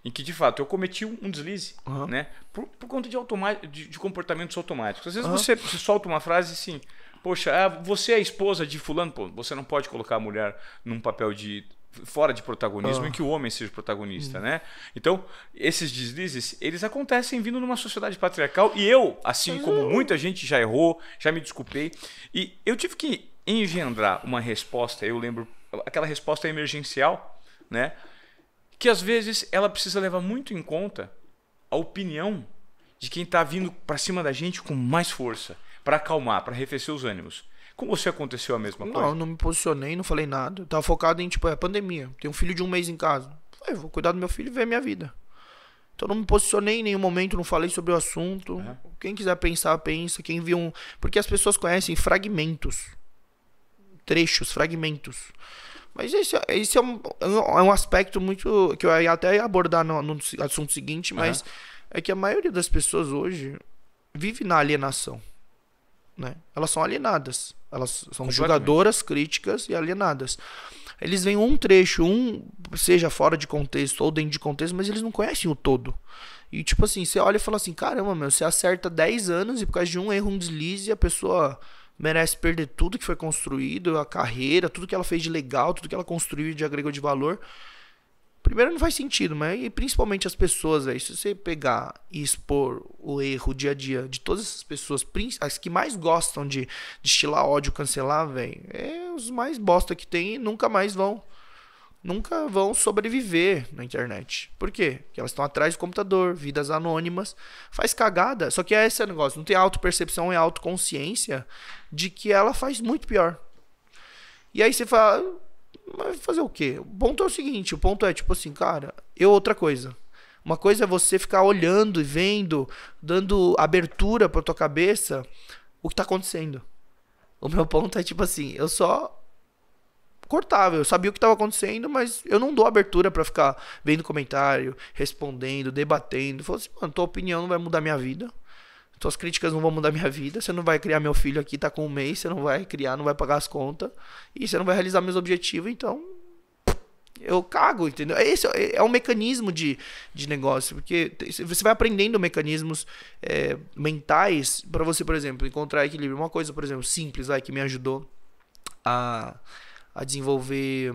em que de fato eu cometi um deslize, uhum. né? Por, por conta de, de, de, comportamentos automáticos. Às vezes uhum. você, você solta uma frase assim, poxa, ah, você é a esposa de fulano, pô, você não pode colocar a mulher num papel de fora de protagonismo e em uhum. que o homem seja protagonista, hum. né? Então, esses deslizes, eles acontecem vindo numa sociedade patriarcal e eu, assim como uhum. muita gente já errou, já me desculpei, e eu tive que engendrar uma resposta, eu lembro, aquela resposta emergencial, né? Que às vezes ela precisa levar muito em conta a opinião de quem está vindo para cima da gente com mais força, para acalmar, para arrefecer os ânimos. Com você aconteceu a mesma coisa? Não, não me posicionei, não falei nada. Eu tava focado em, tipo, é pandemia. Tenho um filho de um mês em casa. Falei, vou cuidar do meu filho e ver a minha vida. Então não me posicionei em nenhum momento, não falei sobre o assunto. Quem quiser pensar, pensa. Quem viu um. Porque as pessoas conhecem fragmentos trechos, fragmentos. Mas esse, esse é, um, é um aspecto muito. que eu ia até abordar no, no assunto seguinte, mas uhum. é que a maioria das pessoas hoje vive na alienação. Né? Elas são alienadas. Elas são julgadoras, críticas e alienadas. Eles veem um trecho, um seja fora de contexto ou dentro de contexto, mas eles não conhecem o todo. E tipo assim, você olha e fala assim: caramba, meu, você acerta 10 anos e por causa de um erro, um deslize, a pessoa merece perder tudo que foi construído, a carreira, tudo que ela fez de legal, tudo que ela construiu de agregou de valor. Primeiro não faz sentido, mas e principalmente as pessoas, velho. Se você pegar e expor o erro o dia a dia de todas essas pessoas, as que mais gostam de destilar de ódio, cancelar, velho, é os mais bosta que tem e nunca mais vão nunca vão sobreviver na internet. Por quê? Porque elas estão atrás do computador, vidas anônimas, faz cagada. Só que é esse negócio, não tem auto percepção e autoconsciência de que ela faz muito pior. E aí você fala, mas fazer o quê? O ponto é o seguinte, o ponto é tipo assim, cara, eu outra coisa. Uma coisa é você ficar olhando e vendo, dando abertura para tua cabeça o que tá acontecendo. O meu ponto é tipo assim, eu só cortava. Eu sabia o que estava acontecendo, mas eu não dou abertura para ficar vendo comentário, respondendo, debatendo. Falei assim, mano, tua opinião não vai mudar minha vida. Suas críticas não vão mudar minha vida. Você não vai criar meu filho aqui, tá com um mês. Você não vai criar, não vai pagar as contas. E você não vai realizar meus objetivos. Então, eu cago, entendeu? É esse é, é um mecanismo de, de negócio, porque você vai aprendendo mecanismos é, mentais para você, por exemplo, encontrar equilíbrio. Uma coisa, por exemplo, simples, vai, que me ajudou a a desenvolver.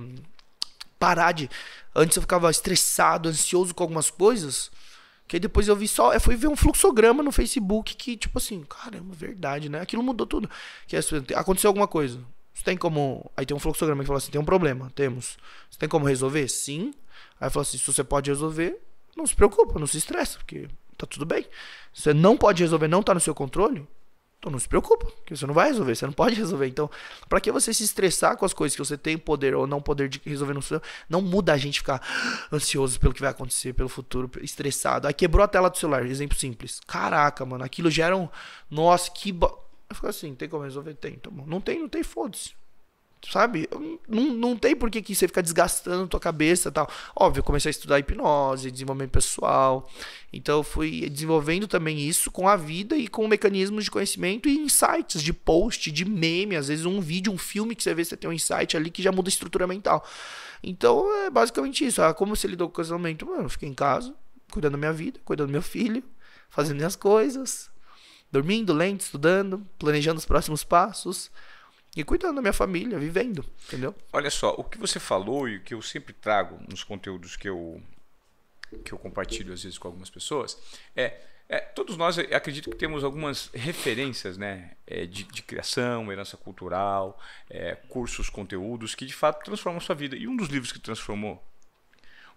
Parar de. Antes eu ficava estressado, ansioso com algumas coisas. Que aí depois eu vi só. Eu fui ver um fluxograma no Facebook que, tipo assim, caramba, verdade, né? Aquilo mudou tudo. Que é, assim, aconteceu alguma coisa. Você tem como. Aí tem um fluxograma que fala assim: tem um problema, temos. Você tem como resolver? Sim. Aí fala assim: se você pode resolver, não se preocupa, não se estressa, porque tá tudo bem. Você não pode resolver, não tá no seu controle, então não se preocupa, que você não vai resolver, você não pode resolver. Então, para que você se estressar com as coisas que você tem poder ou não poder de resolver no seu, não muda a gente ficar ansioso pelo que vai acontecer, pelo futuro, estressado. Aí quebrou a tela do celular, exemplo simples. Caraca, mano, aquilo gera um, nossa, que bo... Eu fico assim, tem como resolver? Tem, tá bom. não tem, não tem, foda-se. Sabe? Não, não tem por que, que você ficar desgastando tua cabeça tal. Óbvio, eu comecei a estudar hipnose, desenvolvimento pessoal. Então, eu fui desenvolvendo também isso com a vida e com mecanismos de conhecimento e insights de post, de meme. Às vezes, um vídeo, um filme que você vê, você tem um insight ali que já muda a estrutura mental. Então, é basicamente isso. Ah, como você lidou com o casamento? Mano, eu fiquei em casa, cuidando da minha vida, cuidando do meu filho, fazendo minhas coisas, dormindo, lendo estudando, planejando os próximos passos e cuidando da minha família, vivendo, entendeu? Olha só, o que você falou e o que eu sempre trago nos conteúdos que eu que eu compartilho às vezes com algumas pessoas é, é todos nós acredito que temos algumas referências, né, é, de, de, criação, herança cultural, é, cursos, conteúdos que de fato transformam a sua vida. E um dos livros que transformou,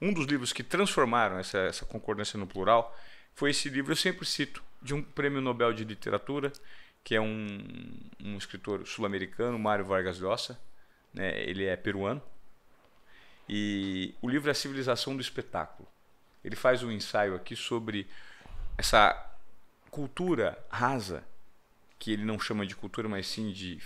um dos livros que transformaram essa, essa concordância no plural foi esse livro eu sempre cito de um prêmio Nobel de literatura que é um, um escritor sul-americano, Mário Vargas Llosa. Né? Ele é peruano. E o livro é A Civilização do Espetáculo. Ele faz um ensaio aqui sobre essa cultura rasa, que ele não chama de cultura, mas sim de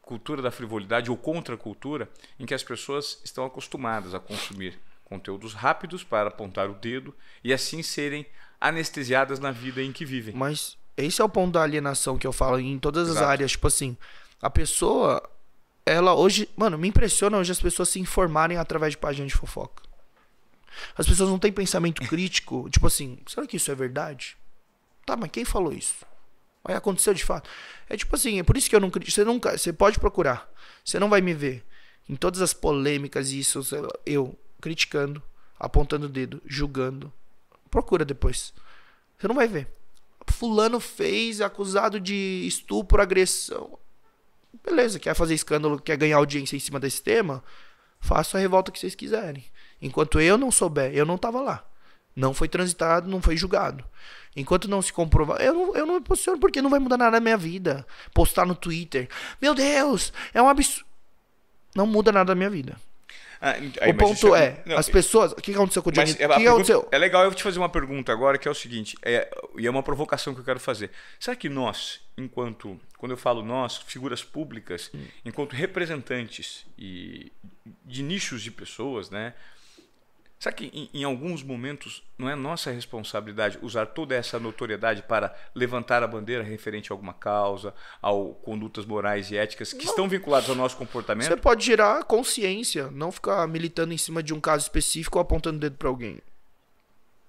cultura da frivolidade ou contracultura, em que as pessoas estão acostumadas a consumir conteúdos rápidos para apontar o dedo e assim serem anestesiadas na vida em que vivem. Mas esse é o ponto da alienação que eu falo em todas Exato. as áreas. Tipo assim, a pessoa, ela hoje. Mano, me impressiona hoje as pessoas se informarem através de páginas de fofoca. As pessoas não têm pensamento crítico. tipo assim, será que isso é verdade? Tá, mas quem falou isso? Aí aconteceu de fato. É tipo assim, é por isso que eu não critico. Você, nunca, você pode procurar. Você não vai me ver em todas as polêmicas e isso, lá, eu criticando, apontando o dedo, julgando. Procura depois. Você não vai ver fulano fez, acusado de estupro, agressão. Beleza, quer fazer escândalo, quer ganhar audiência em cima desse tema? Faça a revolta que vocês quiserem. Enquanto eu não souber, eu não tava lá. Não foi transitado, não foi julgado. Enquanto não se comprovar, eu não, eu não me posiciono porque não vai mudar nada na minha vida. Postar no Twitter. Meu Deus, é um absurdo. Não muda nada na minha vida. Ah, aí, o ponto é, é não, as pessoas. O que aconteceu com o Johnny? É, o que, que aconteceu? É legal eu te fazer uma pergunta agora, que é o seguinte, é, e é uma provocação que eu quero fazer. Será que nós, enquanto. Quando eu falo nós, figuras públicas, hum. enquanto representantes e de nichos de pessoas, né? Será que em, em, alguns momentos não é nossa responsabilidade usar toda essa notoriedade para levantar a bandeira referente a alguma causa, a condutas morais e éticas que não. estão vinculadas ao nosso comportamento? Você pode gerar consciência, não ficar militando em cima de um caso específico ou apontando o dedo para alguém.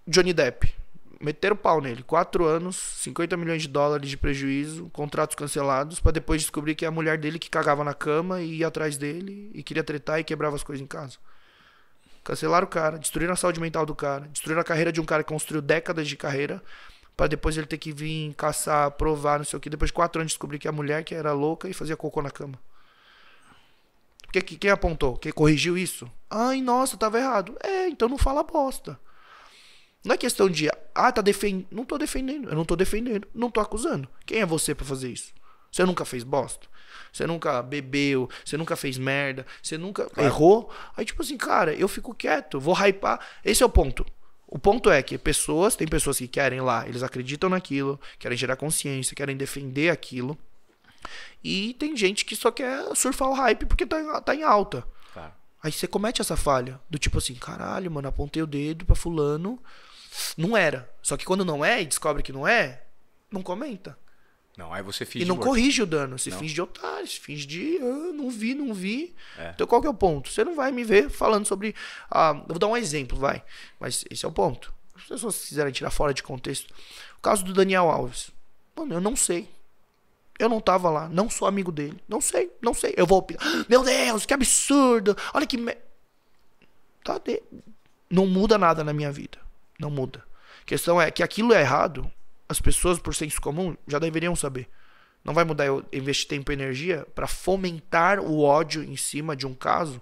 Johnny Depp. Meteram pau nele. Quatro anos, 50 milhões de dólares de prejuízo, contratos cancelados, para depois descobrir que é a mulher dele que cagava na cama e ia atrás dele e queria tretar e quebrava as coisas em casa. Cancelaram o cara, destruíram a saúde mental do cara, destruíram a carreira de um cara que construiu décadas de carreira, para depois ele ter que vir caçar, provar, não sei o que. Depois de quatro anos descobri que a mulher que era louca e fazia cocô na cama. Que, que, quem apontou? Quem corrigiu isso? Ai, nossa, tava errado. É, então não fala bosta. Não é questão de, ah, tá defendendo. Não tô defendendo, eu não tô defendendo, não tô acusando. Quem é você para fazer isso? Você nunca fez bosta? você nunca bebeu, você nunca fez merda, você nunca claro. errou. Aí, tipo assim, cara, eu fico quieto, vou hypar. Esse é o ponto. O ponto é que pessoas, tem pessoas que querem lá, eles acreditam naquilo, querem gerar consciência, querem defender aquilo. E tem gente que só quer surfar o hype porque tá, tá em alta. Claro. Aí você comete essa falha. Do tipo assim, caralho, mano, apontei o dedo pra fulano. Não era. Só que quando não é e descobre que não é, não comenta. Não, aí você finge. E não corrige o dano. Você não. finge de otário, você finge de. Ah, não vi, não vi. É. Então qual que é o ponto? Você não vai me ver falando sobre. Ah, eu vou dar um exemplo, vai. Mas esse é o ponto. Se as pessoas quiserem tirar fora de contexto. O caso do Daniel Alves. Mano, eu não sei. Eu não tava lá, não sou amigo dele. Não sei, não sei. Eu vou Meu Deus, que absurdo! Olha que. Me... Tá de... Não muda nada na minha vida. Não muda. A questão é que aquilo é errado, as pessoas, por senso comum, já deveriam saber. Não vai mudar eu investir tempo e energia para fomentar o ódio em cima de um caso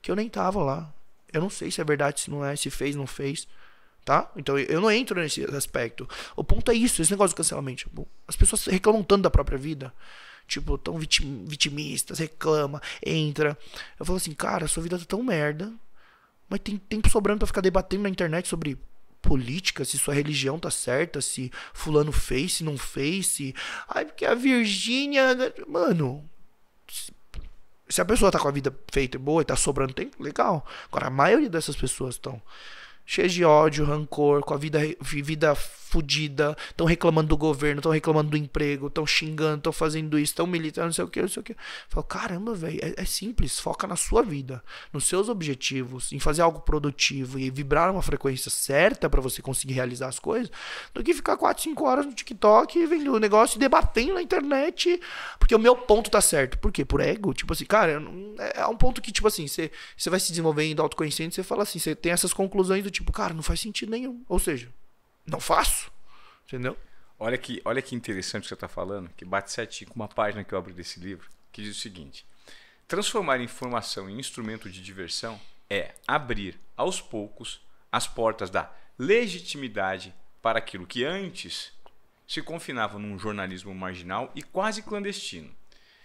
que eu nem tava lá. Eu não sei se é verdade, se não é, se fez, não fez. Tá? Então eu não entro nesse aspecto. O ponto é isso, esse negócio do cancelamento. Tipo, as pessoas reclamam tanto da própria vida. Tipo, tão vitim, vitimistas, reclama, entra. Eu falo assim, cara, sua vida tá tão merda. Mas tem tempo sobrando para ficar debatendo na internet sobre política, se sua religião tá certa, se fulano fez, se não fez, se. Ai, porque a Virgínia. Mano. Se a pessoa tá com a vida feita e boa e tá sobrando tempo, legal. Agora, a maioria dessas pessoas estão cheias de ódio, rancor, com a vida, vivida fodida, estão reclamando do governo, estão reclamando do emprego, estão xingando, estão fazendo isso, estão militando, não sei o que, não sei o que. Falo, caramba, velho, é, é, simples, foca na sua vida, nos seus objetivos, em fazer algo produtivo e vibrar uma frequência certa para você conseguir realizar as coisas, do que ficar 4, 5 horas no TikTok vendo o negócio e debatendo na internet, porque o meu ponto tá certo. Por quê? Por ego? Tipo assim, cara, é, é um ponto que, tipo assim, você vai se desenvolvendo autoconhecente, você fala assim, você tem essas conclusões do tipo, tipo, cara, não faz sentido nenhum. Ou seja, não faço. Entendeu? Olha que, olha que interessante que você está falando, que bate certinho com uma página que eu abri desse livro, que diz o seguinte: transformar informação em instrumento de diversão é abrir, aos poucos, as portas da legitimidade para aquilo que antes se confinava num jornalismo marginal e quase clandestino.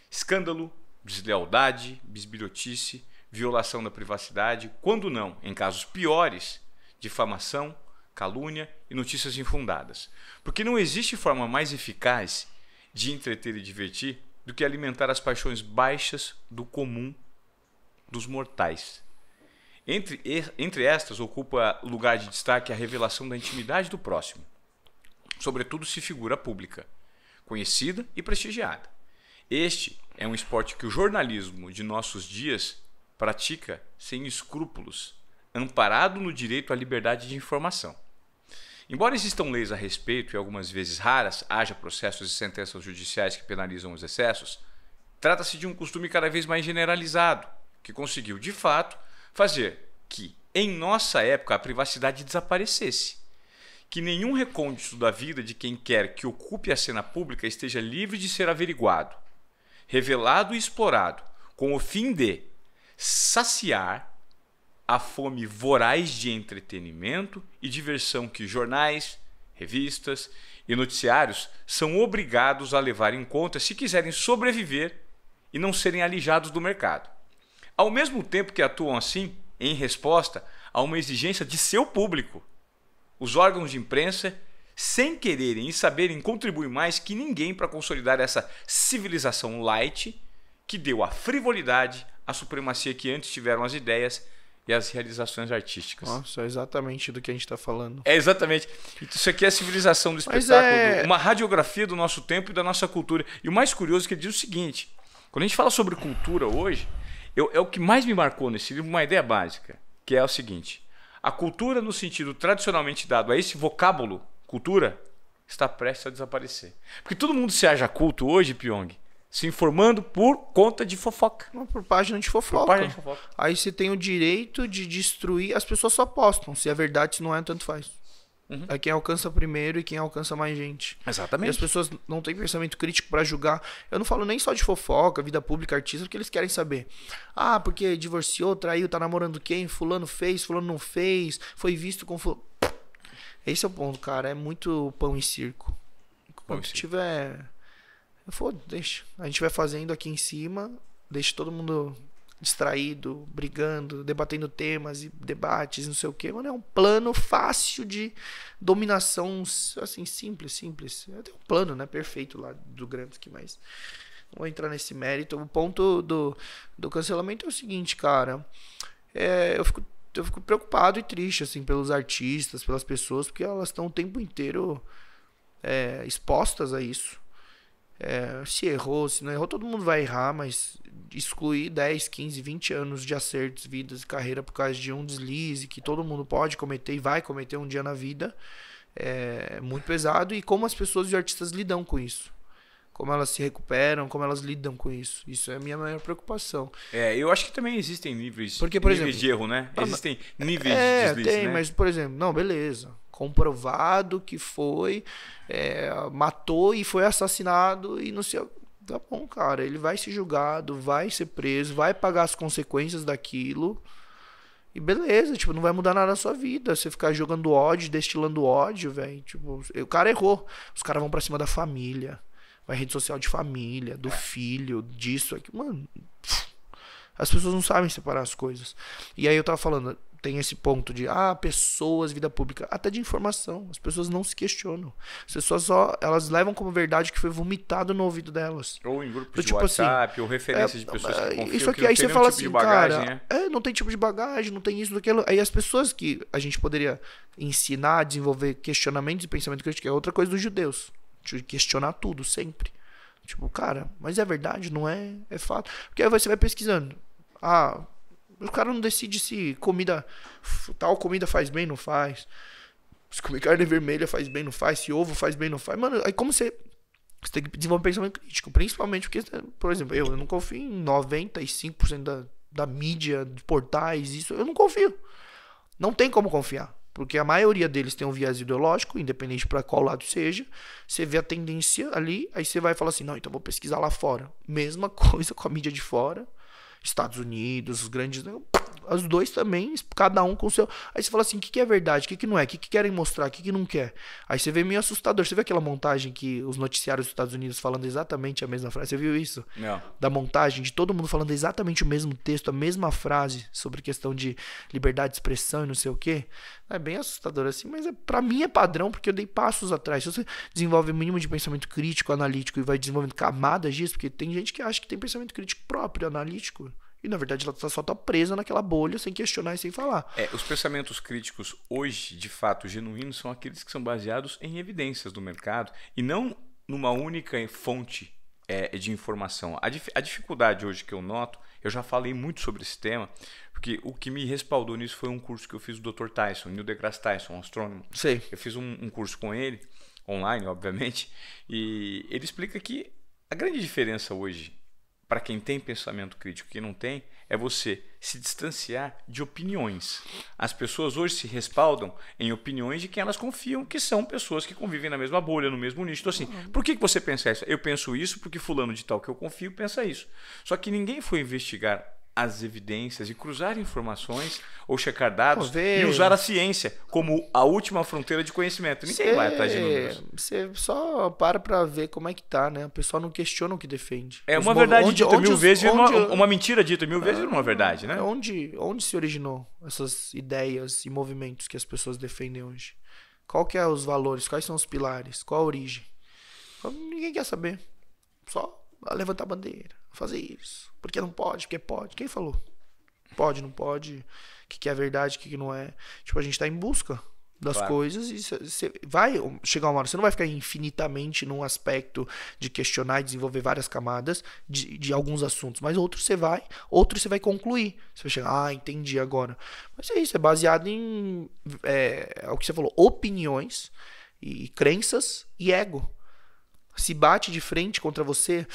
Escândalo, deslealdade, bisbilhotice, violação da privacidade, quando não, em casos piores, difamação, calúnia e notícias infundadas. Porque não existe forma mais eficaz de entreter e divertir do que alimentar as paixões baixas do comum dos mortais. Entre, entre estas, ocupa lugar de destaque a revelação da intimidade do próximo, sobretudo se figura pública, conhecida e prestigiada. Este é um esporte que o jornalismo de nossos dias pratica sem escrúpulos amparado no direito à liberdade de informação. Embora existam leis a respeito e algumas vezes raras haja processos e sentenças judiciais que penalizam os excessos, trata-se de um costume cada vez mais generalizado, que conseguiu, de fato, fazer que, em nossa época, a privacidade desaparecesse. Que nenhum recôndito da vida de quem quer que ocupe a cena pública esteja livre de ser averiguado, revelado e explorado, com o fim de saciar a fome voraz de entretenimento e diversão que jornais, revistas e noticiários são obrigados a levar em conta se quiserem sobreviver e não serem alijados do mercado. Ao mesmo tempo que atuam assim, em resposta a uma exigência de seu público, os órgãos de imprensa, sem quererem e saberem, contribuem mais que ninguém para consolidar essa civilização light que deu à frivolidade a supremacia que antes tiveram as ideias e as realizações artísticas. Nossa, é exatamente do que a gente está falando. É exatamente. Isso aqui é a civilização do espetáculo, é... uma radiografia do nosso tempo e da nossa cultura. E o mais curioso é que ele diz o seguinte: quando a gente fala sobre cultura hoje, eu, é o que mais me marcou nesse livro, uma ideia básica, que é o seguinte: a cultura, no sentido tradicionalmente dado a esse vocábulo, cultura, está prestes a desaparecer. Porque todo mundo se acha culto hoje, Pyong, se informando por conta de fofoca. Por página de fofoca. Página de fofoca. Aí você tem o direito de destruir. As pessoas só postam. Se é verdade, se não é, tanto faz. Uhum. É quem alcança primeiro e quem alcança mais gente. Exatamente. E as pessoas não têm pensamento crítico para julgar. Eu não falo nem só de fofoca, vida pública, artista, porque eles querem saber. Ah, porque divorciou, traiu, tá namorando quem? Fulano fez, fulano não fez, foi visto com. Esse é o ponto, cara. É muito pão e circo. Quando pão e circo. tiver eu falei, deixa. A gente vai fazendo aqui em cima, deixa todo mundo distraído, brigando, debatendo temas e debates, não sei o quê. Mano, é um plano fácil de dominação, assim, simples, simples. Tem um plano, né, perfeito lá do Gramsci, mas não vou entrar nesse mérito. O ponto do, do cancelamento é o seguinte, cara. É, eu fico eu fico preocupado e triste assim pelos artistas, pelas pessoas, porque elas estão o tempo inteiro é, expostas a isso. É, se errou, se não errou, todo mundo vai errar, mas excluir 10, 15, 20 anos de acertos, vidas e carreira por causa de um deslize que todo mundo pode cometer e vai cometer um dia na vida é muito pesado. E como as pessoas e artistas lidam com isso. Como elas se recuperam, como elas lidam com isso. Isso é a minha maior preocupação. É, eu acho que também existem níveis, Porque, por níveis exemplo, de erro, né? Existem níveis é, de deslize, tem, né? mas, por exemplo, não, beleza comprovado que foi, é, matou e foi assassinado e não sei. Tá bom, cara, ele vai ser julgado, vai ser preso, vai pagar as consequências daquilo. E beleza, tipo, não vai mudar nada na sua vida. Você ficar jogando ódio, destilando ódio, velho. Tipo, o cara errou. Os caras vão pra cima da família. Vai rede social de família, do é. filho, disso aqui. Mano, as pessoas não sabem separar as coisas. E aí eu tava falando, tem esse ponto de ah, pessoas, vida pública, até de informação. As pessoas não se questionam. As pessoas só elas levam como verdade que foi vomitado no ouvido delas. Ou em grupos então, de tipo assim, WhatsApp, assim, ou referências é, de pessoas que é, confiam, Isso aqui que aí você fala tipo assim, bagagem, cara, é? Né? é, não tem tipo de bagagem, não tem isso, daquilo. Aí as pessoas que a gente poderia ensinar, desenvolver questionamentos e pensamento crítico é outra coisa dos judeus. Tipo, de questionar tudo sempre. Tipo, cara, mas é verdade, não é? É fato. Porque aí você vai pesquisando. Ah, o cara não decide se comida. Tal comida faz bem, não faz. Se comer carne vermelha faz bem, não faz. Se ovo faz bem, não faz. Mano, aí como você. Você tem que desenvolver um pensamento crítico. Principalmente porque, né, por exemplo, eu, eu não confio em 95% da, da mídia, de portais, isso. Eu não confio. Não tem como confiar. Porque a maioria deles tem um viés ideológico, independente para qual lado seja. Você vê a tendência ali, aí você vai falar assim: não, então vou pesquisar lá fora. Mesma coisa com a mídia de fora. Estados Unidos, os grandes. Os dois também, cada um com o seu. Aí você fala assim: o que, que é verdade? O que, que não é? O que, que querem mostrar? O que, que não quer? Aí você vê meio assustador. Você vê aquela montagem que os noticiários dos Estados Unidos falando exatamente a mesma frase? Você viu isso? Não. É. Da montagem de todo mundo falando exatamente o mesmo texto, a mesma frase sobre questão de liberdade de expressão e não sei o quê. É bem assustador assim, mas é, para mim é padrão porque eu dei passos atrás. Se você desenvolve o mínimo de pensamento crítico, analítico e vai desenvolvendo camadas disso, porque tem gente que acha que tem pensamento crítico próprio, analítico. E na verdade ela só está presa naquela bolha sem questionar e sem falar. É, os pensamentos críticos hoje, de fato, genuínos, são aqueles que são baseados em evidências do mercado e não numa única fonte é, de informação. A, dif a dificuldade hoje que eu noto, eu já falei muito sobre esse tema, porque o que me respaldou nisso foi um curso que eu fiz do Dr. Tyson, Neil deGrasse Tyson, um astrônomo. Sei. Eu fiz um, um curso com ele, online, obviamente, e ele explica que a grande diferença hoje para quem tem pensamento crítico e quem não tem, é você se distanciar de opiniões. As pessoas hoje se respaldam em opiniões de quem elas confiam, que são pessoas que convivem na mesma bolha, no mesmo nicho. Então, assim, uhum. por que você pensa isso? Eu penso isso porque fulano de tal que eu confio pensa isso. Só que ninguém foi investigar as evidências e cruzar informações ou checar dados e usar a ciência como a última fronteira de conhecimento. Ninguém cê, vai atrás de números. Você só para para ver como é que tá, né? O pessoal não questiona o que defende. É uma Os verdade onde, dita onde, mil onde, vezes, onde, uma, uma, mentira dita mil vezes, é, uma verdade, né? É, onde, onde se originou essas ideias e movimentos que as pessoas defendem hoje? Qual que é os valores? Quais são os pilares? Qual a origem? Ninguém quer saber. Só levantar a bandeira fazer isso. Porque não pode, porque pode. Quem falou? Pode, não pode. O que, que é verdade, o que, que não é. Tipo, a gente tá em busca das claro. coisas e você vai chegar uma hora, você não vai ficar infinitamente num aspecto de questionar e desenvolver várias camadas de, de alguns assuntos, mas outros você vai, outros você vai concluir. Você vai chegar, ah, entendi agora. Mas é isso, é baseado em é, é o que você falou, opiniões e crenças e ego se bate de frente contra você,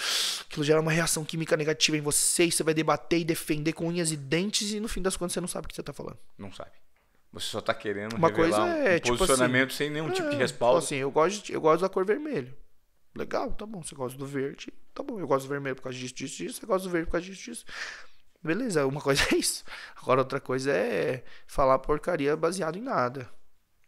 aquilo gera uma reação química negativa em você e você vai debater e defender com unhas e dentes e no fim das contas você não sabe o que você tá falando. Não sabe. Você só tá querendo uma coisa é, um tipo posicionamento assim, sem nenhum é, tipo de é, respaldo. Assim, eu gosto, de, eu gosto da cor vermelho. Legal, tá bom. Você gosta do verde, tá bom. Eu gosto do vermelho por causa disso, disso, disso. Você gosta do verde por causa disso, disso. Beleza, uma coisa é isso. Agora outra coisa é falar porcaria baseado em nada.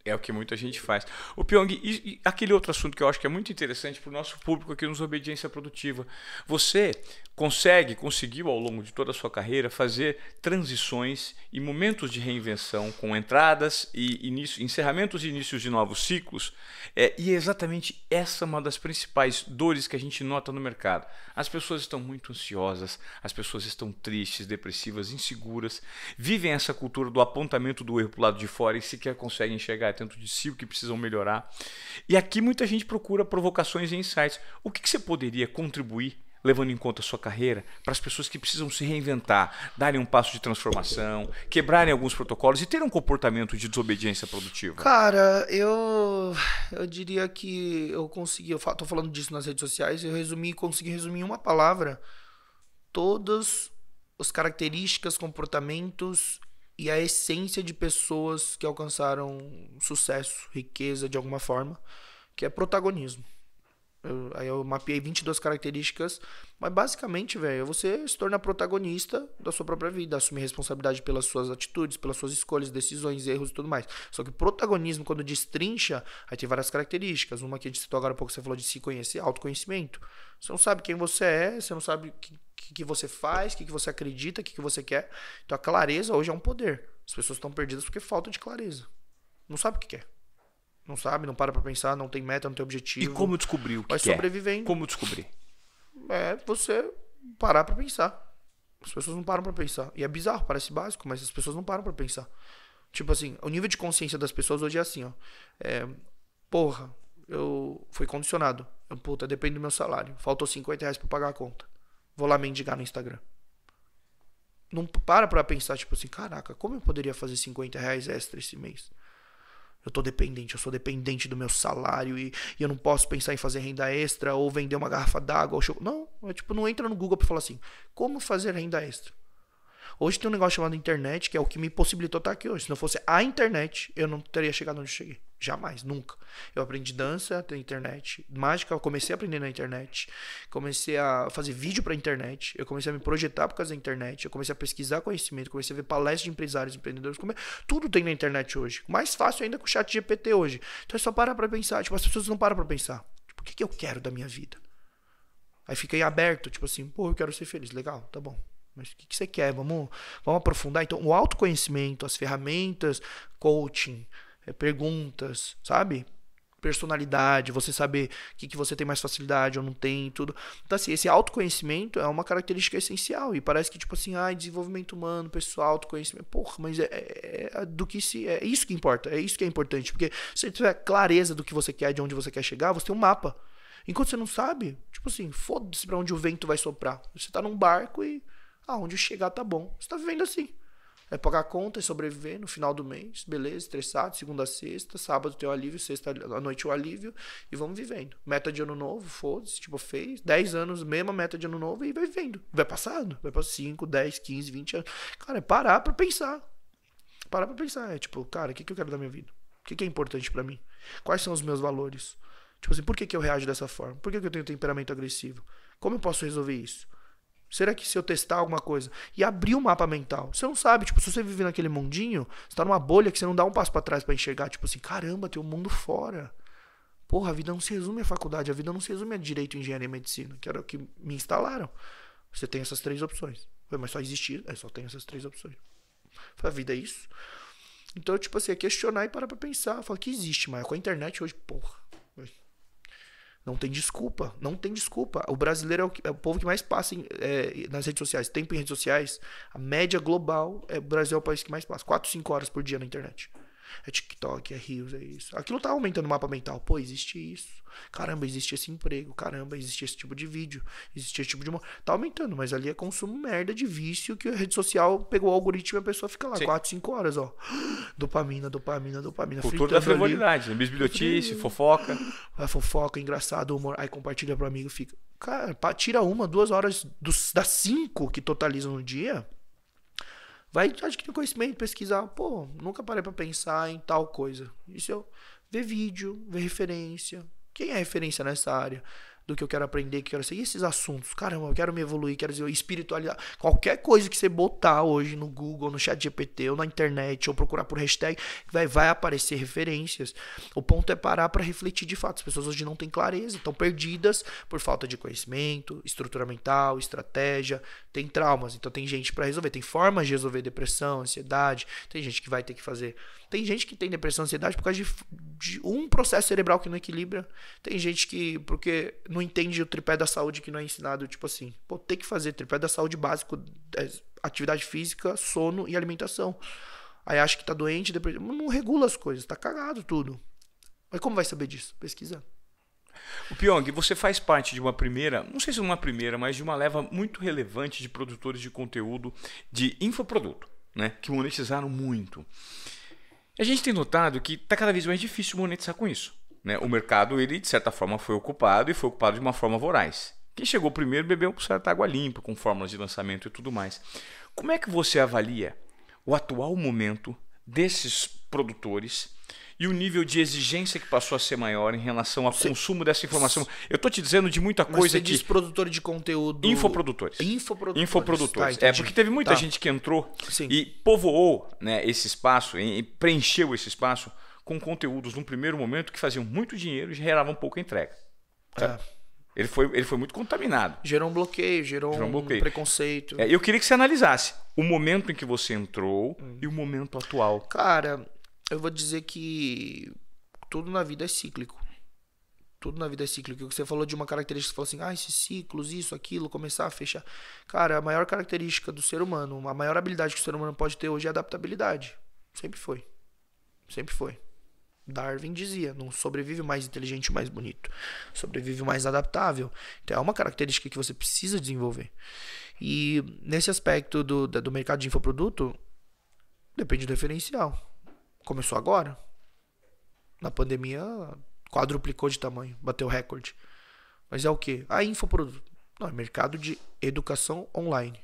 É o que muita gente faz. O Pyong, e, e aquele outro assunto que eu acho que é muito interessante para o nosso público aqui nos Obediência Produtiva. Você consegue, conseguiu ao longo de toda a sua carreira fazer transições e momentos de reinvenção com entradas e início, encerramentos e inícios de novos ciclos. É, e é exatamente essa uma das principais dores que a gente nota no mercado. As pessoas estão muito ansiosas, as pessoas estão tristes, depressivas, inseguras, vivem essa cultura do apontamento do erro para o lado de fora e sequer conseguem enxergar projeto dentro de si, o que precisam melhorar. E aqui muita gente procura provocações e insights. O que, que você poderia contribuir levando em conta a sua carreira, para as pessoas que precisam se reinventar, darem um passo de transformação, quebrarem alguns protocolos e terem um comportamento de desobediência produtiva? Cara, eu, eu diria que eu consegui, eu estou falando disso nas redes sociais, eu resumi, consegui resumir em uma palavra todas as características, comportamentos e a essência de pessoas que alcançaram sucesso, riqueza de alguma forma, que é protagonismo. Eu, aí eu mapeei 22 características, mas basicamente, velho, é você se torna protagonista da sua própria vida, assumir responsabilidade pelas suas atitudes, pelas suas escolhas, decisões, erros e tudo mais. Só que protagonismo, quando destrincha, aí tem várias características. Uma que a gente citou agora há pouco, você falou de se conhecer, autoconhecimento. Você não sabe quem você é, você não sabe que, que você faz, o que, que você acredita, o que, que você quer. Então a clareza hoje é um poder. As pessoas estão perdidas porque falta de clareza. Não sabe o que quer. Não sabe, não para pra pensar, não tem meta, não tem objetivo. E como descobrir o que Vai sobrevivendo. Como descobrir? É você parar pra pensar. As pessoas não param pra pensar. E é bizarro, parece básico, mas as pessoas não param pra pensar. Tipo assim, o nível de consciência das pessoas hoje é assim, ó. É, porra, eu fui condicionado. Eu, puta, depende do meu salário. Faltou 50 reais pra pagar a conta. Vou lá mendigar no Instagram. Não para pra pensar, tipo assim, caraca, como eu poderia fazer 50 reais extra esse mês? Eu tô dependente, eu sou dependente do meu salário e, e eu não posso pensar em fazer renda extra ou vender uma garrafa d'água ou show. Não, é tipo, não entra no Google pra falar assim, como fazer renda extra? Hoje tem um negócio chamado internet, que é o que me possibilitou estar tá aqui hoje. Se não fosse a internet, eu não teria chegado onde eu cheguei. Jamais, nunca. Eu aprendi dança na internet, mágica, eu comecei a aprender na internet, comecei a fazer vídeo para internet, eu comecei a me projetar por causa da internet, eu comecei a pesquisar conhecimento, comecei a ver palestras de empresários, empreendedores, como é, tudo tem na internet hoje. Mais fácil ainda com o chat GPT hoje. Então é só parar para pensar, tipo, as pessoas não param para pensar. Tipo, o que, que eu quero da minha vida? Aí fiquei aberto, tipo assim, pô, eu quero ser feliz, legal, tá bom. Mas o que, que você quer? Vamos, vamos aprofundar? Então, o autoconhecimento, as ferramentas, coaching, eh, perguntas, sabe? Personalidade, você saber o que, que você tem mais facilidade ou não tem, tudo. Então, assim, esse autoconhecimento é uma característica essencial. E parece que, tipo assim, ah, desenvolvimento humano, pessoal, autoconhecimento. Porra, mas é, é, é do que se. É isso que importa, é isso que é importante. Porque se você tiver clareza do que você quer, de onde você quer chegar, você tem um mapa. Enquanto você não sabe, tipo assim, foda-se pra onde o vento vai soprar. Você tá num barco e aonde chegar tá bom. Você tá vivendo assim. É pagar a conta e sobreviver no final do mês, beleza, estressado, segunda a sexta, sábado tem o alívio, sexta à noite o alívio, e vamos vivendo. Meta de ano novo, foda-se, tipo, fez 10 anos, mesma meta de ano novo, e vai vivendo. Vai passando, vai para 5, 10, 15, 20 anos. Cara, é parar pra pensar. Parar pra pensar, é tipo, cara, o que, que eu quero da minha vida? O que, que é importante para mim? Quais são os meus valores? Tipo assim, por que, que eu reajo dessa forma? Por que, que eu tenho temperamento agressivo? Como eu posso resolver isso? Será que se eu testar alguma coisa? E abrir o mapa mental. Você não sabe, tipo, se você vive naquele mundinho, você tá numa bolha que você não dá um passo para trás para enxergar, tipo assim, caramba, tem um mundo fora. Porra, a vida não se resume à faculdade, a vida não se resume a direito, engenharia e medicina, que era o que me instalaram. Você tem essas três opções. Mas só existir, é, só tem essas três opções. A vida é isso. Então, tipo assim, é questionar e parar pra pensar. Falar que existe, mas com a internet hoje, porra. Não tem desculpa, não tem desculpa. O brasileiro é o, que, é o povo que mais passa em, é, nas redes sociais, tempo em redes sociais. A média global, é, o Brasil é o país que mais passa. 4, 5 horas por dia na internet. É TikTok, é Reels, é isso. Aquilo tá aumentando o mapa mental. Pô, existe isso. Caramba, existe esse emprego. Caramba, existe esse tipo de vídeo. Existe esse tipo de. Tá aumentando, mas ali é consumo merda de vício que a rede social pegou o algoritmo e a pessoa fica lá quatro, 4, 5 horas, ó. Dopamina, dopamina, dopamina. Cultura da frivolidade, né? bisbilhotice, fofoca. A fofoca, engraçado, humor. Aí compartilha pro amigo, fica. Cara, tira uma, duas horas dos, das cinco que totalizam no dia Vai adquirir conhecimento, pesquisar. Pô, nunca parei para pensar em tal coisa. Isso eu. Ver vídeo, ver referência. Quem é referência nessa área? do que eu quero aprender, que eu quero ser. E esses assuntos, caramba, eu quero me evoluir, quero dizer, espiritualidade. Qualquer coisa que você botar hoje no Google, no chat GPT, ou na internet, ou procurar por hashtag, vai, vai aparecer referências. O ponto é parar para refletir de fato. As pessoas hoje não têm clareza, estão perdidas por falta de conhecimento, estrutura mental, estratégia, tem traumas. Então tem gente para resolver, tem formas de resolver depressão, ansiedade, tem gente que vai ter que fazer tem gente que tem depressão e ansiedade por causa de, de, um processo cerebral que não equilibra. Tem gente que, porque não entende o tripé da saúde que não é ensinado, tipo assim, pô, tem que fazer tripé da saúde básico, é, atividade física, sono e alimentação. Aí acha que tá doente, depois não regula as coisas, tá cagado tudo. Mas como vai saber disso? Pesquisa. O Pyong, você faz parte de uma primeira, não sei se uma primeira, mas de uma leva muito relevante de produtores de conteúdo de infoproduto, né? Que monetizaram muito. A gente tem notado que está cada vez mais difícil monetizar com isso. Né? O mercado, ele de certa forma, foi ocupado e foi ocupado de uma forma voraz. Quem chegou primeiro bebeu com certa água limpa, com fórmulas de lançamento e tudo mais. Como é que você avalia o atual momento desses produtores e o nível de exigência que passou a ser maior em relação ao consumo dessa informação. Eu estou te dizendo de muita coisa Mas você diz produtor de conteúdo... Infoprodutores. Infoprodutores. Infoprodutores. Tá, é, porque teve muita tá. gente que entrou Sim. e povoou né, esse espaço, e preencheu esse espaço com conteúdos num primeiro momento que faziam muito dinheiro e geravam pouca entrega. Tá? É. Ele foi, ele foi muito contaminado. Gerou um bloqueio, gerou, gerou um, bloqueio. preconceito. É, eu queria que você analisasse o momento em que você entrou hum. e o momento atual. Cara, eu vou dizer que tudo na vida é cíclico. Tudo na vida é cíclico. Você falou de uma característica, você falou assim, ah, esses ciclos, isso, aquilo, começar, fechar. Cara, a maior característica do ser humano, a maior habilidade que o ser humano pode ter hoje é adaptabilidade. Sempre foi. Sempre foi. Darwin dizia: não sobrevive o mais inteligente, o mais bonito, sobrevive o mais adaptável. Então é uma característica que você precisa desenvolver. E nesse aspecto do, do mercado de infoproduto, depende do referencial começou agora. Na pandemia quadruplicou de tamanho, bateu recorde. Mas é o que? A infoproduto. Não, é mercado de educação online.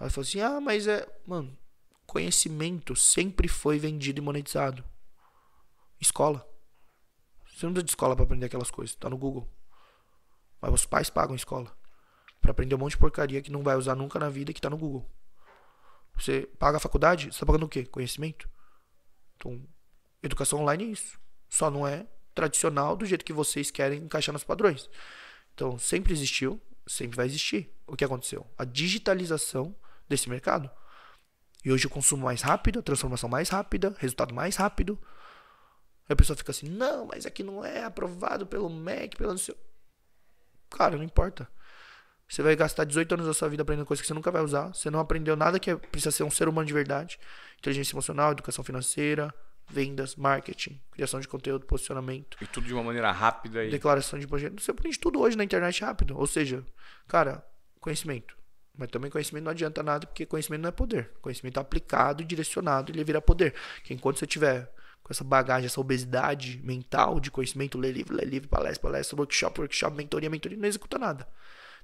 Aí falou assim: ah, mas é. Mano, conhecimento sempre foi vendido e monetizado. Escola. Você não precisa de escola para aprender aquelas coisas, tá no Google. Mas os pais pagam escola para aprender um monte de porcaria que não vai usar nunca na vida que tá no Google. Você paga a faculdade? Você tá pagando o quê? Conhecimento? Então, educação online é isso. Só não é tradicional do jeito que vocês querem encaixar nos padrões. Então, sempre existiu, sempre vai existir. O que aconteceu? A digitalização desse mercado. E hoje o consumo mais rápido, a transformação mais rápida, resultado mais rápido. Aí a pessoa fica assim: não, mas aqui não é aprovado pelo MEC, pelo. Cara, não importa. Você vai gastar 18 anos da sua vida aprendendo coisas que você nunca vai usar. Você não aprendeu nada que é, precisa ser um ser humano de verdade. Inteligência emocional, educação financeira, vendas, marketing, criação de conteúdo, posicionamento. E tudo de uma maneira rápida. aí. Declaração de projeto. Você aprende tudo hoje na internet rápido. Ou seja, cara, conhecimento. Mas também conhecimento não adianta nada, porque conhecimento não é poder. Conhecimento é aplicado e direcionado, ele vira poder. Que enquanto você tiver com essa bagagem, essa obesidade mental de conhecimento, ler livro, ler livro, palestra, palestra, workshop, workshop, mentoria, mentoria, não executa nada.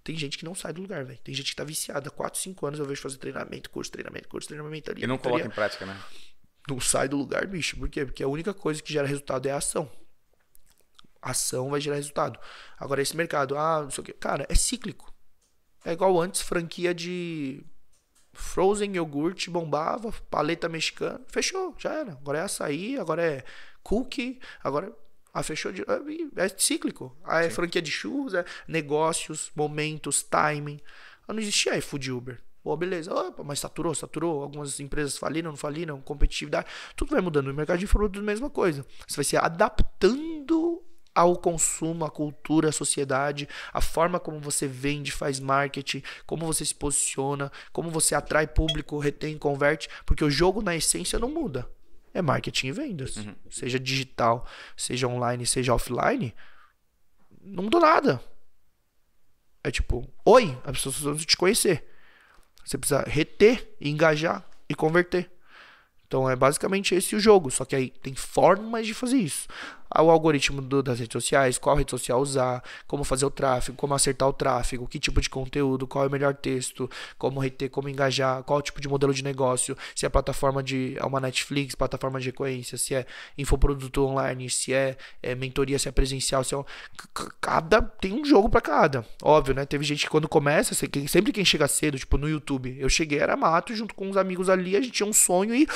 Tem gente que não sai do lugar, velho. Tem gente que tá viciada. Há 4, 5 anos eu vejo fazer treinamento, curso, treinamento, curso, treinamento ali. E não tá coloca em prática, né? Não sai do lugar, bicho. Por quê? Porque a única coisa que gera resultado é a ação. A ação vai gerar resultado. Agora, esse mercado, ah, não sei o quê. Cara, é cíclico. É igual antes, franquia de Frozen yogurt bombava, paleta mexicana, fechou, já era. Agora é açaí, agora é cookie, agora ah, fechou de. É, é cíclico. Aí ah, é Sim. franquia de churros, é negócios, momentos, timing. Ah, não existia iFood Uber. Pô, beleza. Opa, mas saturou, saturou. Algumas empresas faliram, não faliram, competitividade. Tudo vai mudando. O mercado de produtos é a mesma coisa. Você vai se adaptando ao consumo, à cultura, à sociedade, a forma como você vende, faz marketing, como você se posiciona, como você atrai público, retém, converte, porque o jogo na essência não muda é marketing e vendas. Uhum. Seja digital, seja online, seja offline, não mudou nada. É tipo, oi, as pessoas precisam te conhecer. Você precisa reter, engajar e converter. Então é basicamente esse o jogo, só que aí tem formas de fazer isso o algoritmo do, das redes sociais, qual rede social usar, como fazer o tráfego, como acertar o tráfego, que tipo de conteúdo, qual é o melhor texto, como reter, como engajar, qual tipo de modelo de negócio, se é plataforma de é uma Netflix, plataforma de recorrência, se é infoproduto online, se é, é mentoria, se é presencial, se é um, cada tem um jogo para cada. Óbvio, né? Teve gente que quando começa, sempre quem chega cedo, tipo no YouTube, eu cheguei era mato junto com uns amigos ali, a gente tinha um sonho e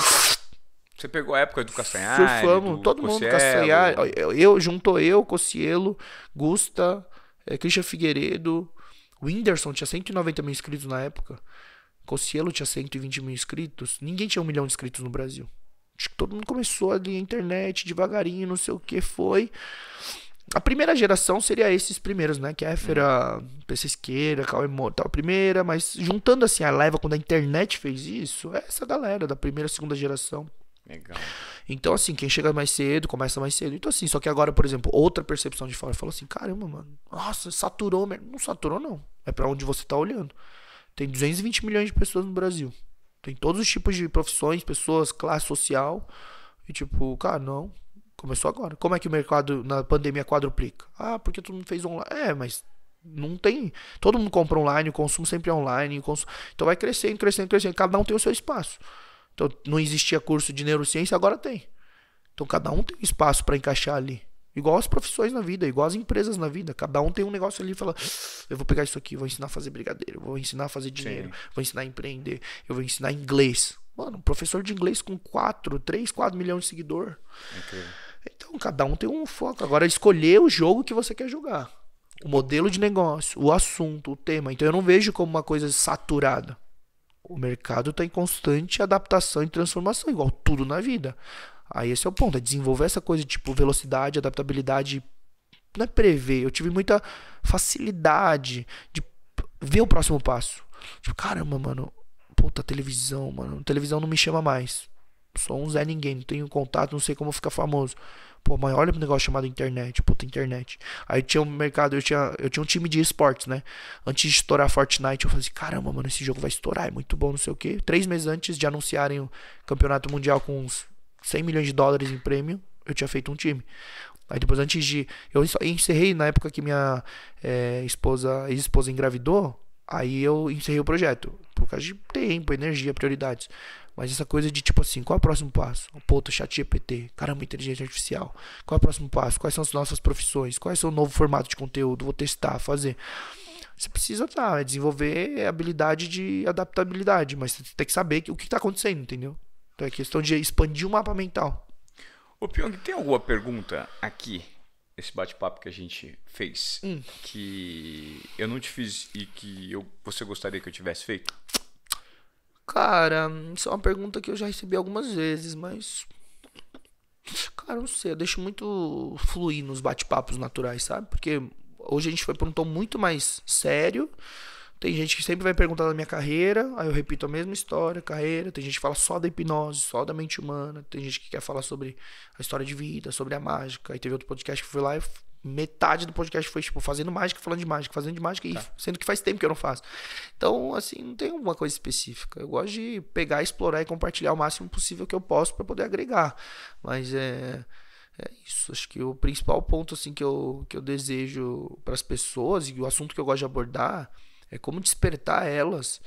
você pegou a época do Castanhari? Surfamos, do todo mundo, Castanhari. Eu, juntou eu, Cocielo, Gusta, é, Christian Figueiredo, o Whindersson tinha 190 mil inscritos na época. Cocielo tinha 120 mil inscritos. Ninguém tinha um milhão de inscritos no Brasil. Acho que todo mundo começou ali a internet devagarinho, não sei o que foi. A primeira geração seria esses primeiros, né? Que é Kéfera, hum. PC Esqueira, Cauê Moura, tal, primeira. Mas juntando assim a leva, quando a internet fez isso, é essa galera da primeira, segunda geração. Legal. Então, assim, quem chega mais cedo, começa mais cedo. Então, assim, só que agora, por exemplo, outra percepção de fora falou assim: caramba, mano, nossa, saturou Não saturou, não. É para onde você tá olhando. Tem 220 milhões de pessoas no Brasil. Tem todos os tipos de profissões, pessoas, classe social. E tipo, cara, não. Começou agora. Como é que o mercado na pandemia quadruplica? Ah, porque todo mundo fez online. É, mas não tem. Todo mundo compra online, o consumo sempre é online. Consumo... Então vai crescendo, crescendo, crescendo. Cada um tem o seu espaço. Então, não existia curso de neurociência, agora tem. Então, cada um tem espaço para encaixar ali. Igual as profissões na vida, igual as empresas na vida. Cada um tem um negócio ali e fala: ah, eu vou pegar isso aqui, vou ensinar a fazer brigadeiro, vou ensinar a fazer dinheiro, Sim. vou ensinar a empreender, eu vou ensinar inglês. Mano, professor de inglês com 4, 3, 4 milhões de seguidor. Okay. Então, cada um tem um foco. Agora, escolher o jogo que você quer jogar. O modelo de negócio, o assunto, o tema. Então, eu não vejo como uma coisa saturada. O mercado está em constante adaptação e transformação, igual tudo na vida. Aí esse é o ponto, é desenvolver essa coisa tipo velocidade, adaptabilidade, não é prever. Eu tive muita facilidade de ver o próximo passo. Tipo, caramba, mano, puta televisão, mano, televisão não me chama mais. Sou um Zé Ninguém, não tenho contato, não sei como ficar famoso pô, mas olha um negócio chamado internet, puta internet. Aí tinha um mercado, eu tinha, eu tinha um time de esportes, né? Antes de estourar Fortnite, eu falei assim, caramba, mano, esse jogo vai estourar, é muito bom, não sei o quê. Três meses antes de anunciarem o campeonato mundial com uns 100 milhões de dólares em prêmio, eu tinha feito um time. Aí depois, antes de. Eu encerrei na época que minha é, esposa, ex-esposa engravidou. Aí eu encerrei o projeto. Por causa de tempo, energia, prioridades. Mas essa coisa de tipo assim, qual é o próximo passo? Ponto chat GPT, caramba, inteligência artificial. Qual é o próximo passo? Quais são as nossas profissões? Qual é o seu novo formato de conteúdo? Vou testar, fazer. Você precisa tá, é desenvolver habilidade de adaptabilidade, mas você tem que saber o que está acontecendo, entendeu? Então é questão de expandir o mapa mental. Ô Pyong, tem alguma pergunta aqui esse bate-papo que a gente fez hum. que eu não te fiz e que eu, você gostaria que eu tivesse feito? Cara, isso é uma pergunta que eu já recebi algumas vezes, mas. Cara, não sei, eu deixo muito fluir nos bate-papos naturais, sabe? Porque hoje a gente foi pra um tom muito mais sério. Tem gente que sempre vai perguntar da minha carreira, aí eu repito a mesma história, carreira. Tem gente que fala só da hipnose, só da mente humana. Tem gente que quer falar sobre a história de vida, sobre a mágica. Aí teve outro podcast que foi lá e metade do podcast foi, tipo, fazendo mágica, falando de mágica, fazendo de mágica, tá. e sendo que faz tempo que eu não faço. Então, assim, não tem uma coisa específica. Eu gosto de pegar, explorar e compartilhar o máximo possível que eu posso para poder agregar. Mas é. É isso, acho que o principal ponto assim que eu, que eu desejo para as pessoas e o assunto que eu gosto de abordar é como despertar elas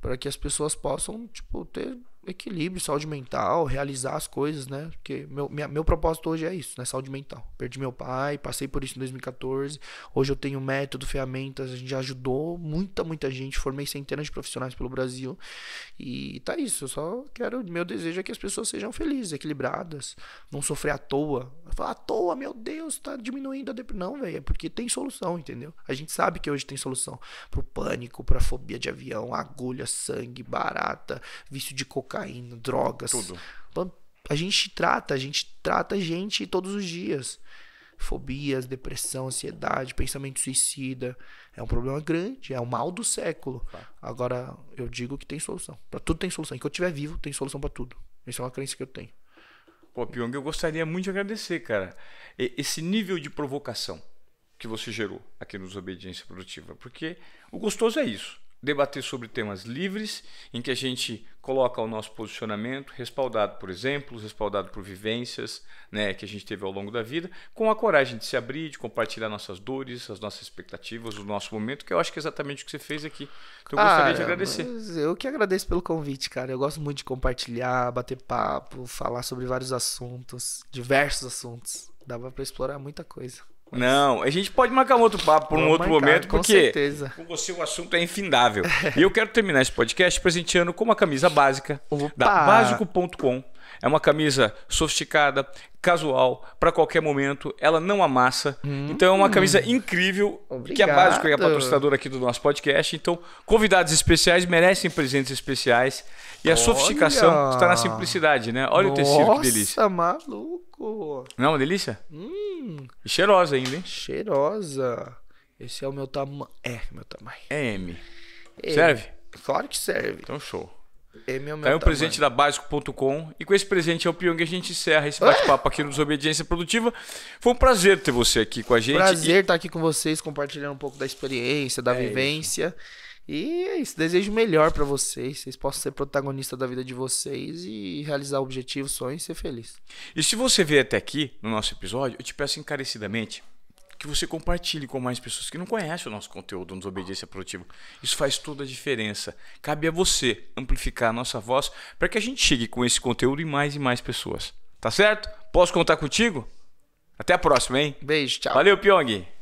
para que as pessoas possam tipo ter equilíbrio, saúde mental, realizar as coisas, né? Porque meu, minha, meu propósito hoje é isso, né? Saúde mental. Perdi meu pai, passei por isso em 2014. Hoje eu tenho método, ferramentas, a gente ajudou muita, muita gente. Formei centenas de profissionais pelo Brasil. E tá isso. Eu só quero. Meu desejo é que as pessoas sejam felizes, equilibradas, não sofrer à toa. Falar à toa, meu Deus, tá diminuindo a depressão. Não, velho, é porque tem solução, entendeu? A gente sabe que hoje tem solução pro pânico, pra fobia de avião, agulha, sangue, barata, vício de cocaína cocaína, drogas. Tudo. A gente trata, a gente trata a gente todos os dias. Fobias, depressão, ansiedade, pensamento suicida. É um problema grande, é o mal do século. Agora, eu digo que tem solução. Para tudo tem solução. Enquanto eu estiver vivo, tem solução para tudo. Essa é uma crença que eu tenho. Pô, Pyong, eu gostaria muito de agradecer, cara, esse nível de provocação que você gerou aqui nos Obediência Produtiva. Porque o gostoso é isso debater sobre temas livres, em que a gente coloca o nosso posicionamento, respaldado por exemplos, respaldado por vivências né, que a gente teve ao longo da vida, com a coragem de se abrir, de compartilhar nossas dores, as nossas expectativas, o nosso momento, que eu acho que é exatamente o que você fez aqui. Então eu gostaria de agradecer. Eu que agradeço pelo convite, cara. Eu gosto muito de compartilhar, bater papo, falar sobre vários assuntos, diversos assuntos. Dava para explorar muita coisa. Não, a gente pode marcar um outro papo por um outro momento, com porque certeza. com você o assunto é infindável. e eu quero terminar esse podcast presenteando com uma camisa básica Opa. da básico.com é uma camisa sofisticada, casual, para qualquer momento, ela não amassa. Hum. Então é uma camisa incrível, Obrigado. que é Básico é a patrocinadora aqui do nosso podcast. Então, convidados especiais merecem presentes especiais. E a Olha. sofisticação está na simplicidade, né? Olha Nossa, o tecido, que delícia. Nossa, maluco! Não é uma delícia? Hum. E cheirosa ainda, hein? Cheirosa. Esse é o meu tamanho. É, meu tamanho. É M. Serve? Claro que serve. Então, show. É meu, meu Caiu um presente da Básico.com. E com esse presente é o Pyong, a gente encerra esse bate-papo aqui no Desobediência Produtiva. Foi um prazer ter você aqui com a gente. Prazer e... estar tá aqui com vocês, compartilhando um pouco da experiência, da é vivência. Isso. E é isso, desejo melhor para vocês. Vocês possam ser protagonistas da vida de vocês e realizar objetivos, sonhos e ser feliz. E se você veio até aqui no nosso episódio, eu te peço encarecidamente que você compartilhe com mais pessoas que não conhecem o nosso conteúdo nos Obediência Produtiva. Isso faz toda a diferença. Cabe a você amplificar a nossa voz para que a gente chegue com esse conteúdo em mais e mais pessoas. Tá certo? Posso contar contigo? Até a próxima, hein? Beijo, tchau. Valeu, Pyong!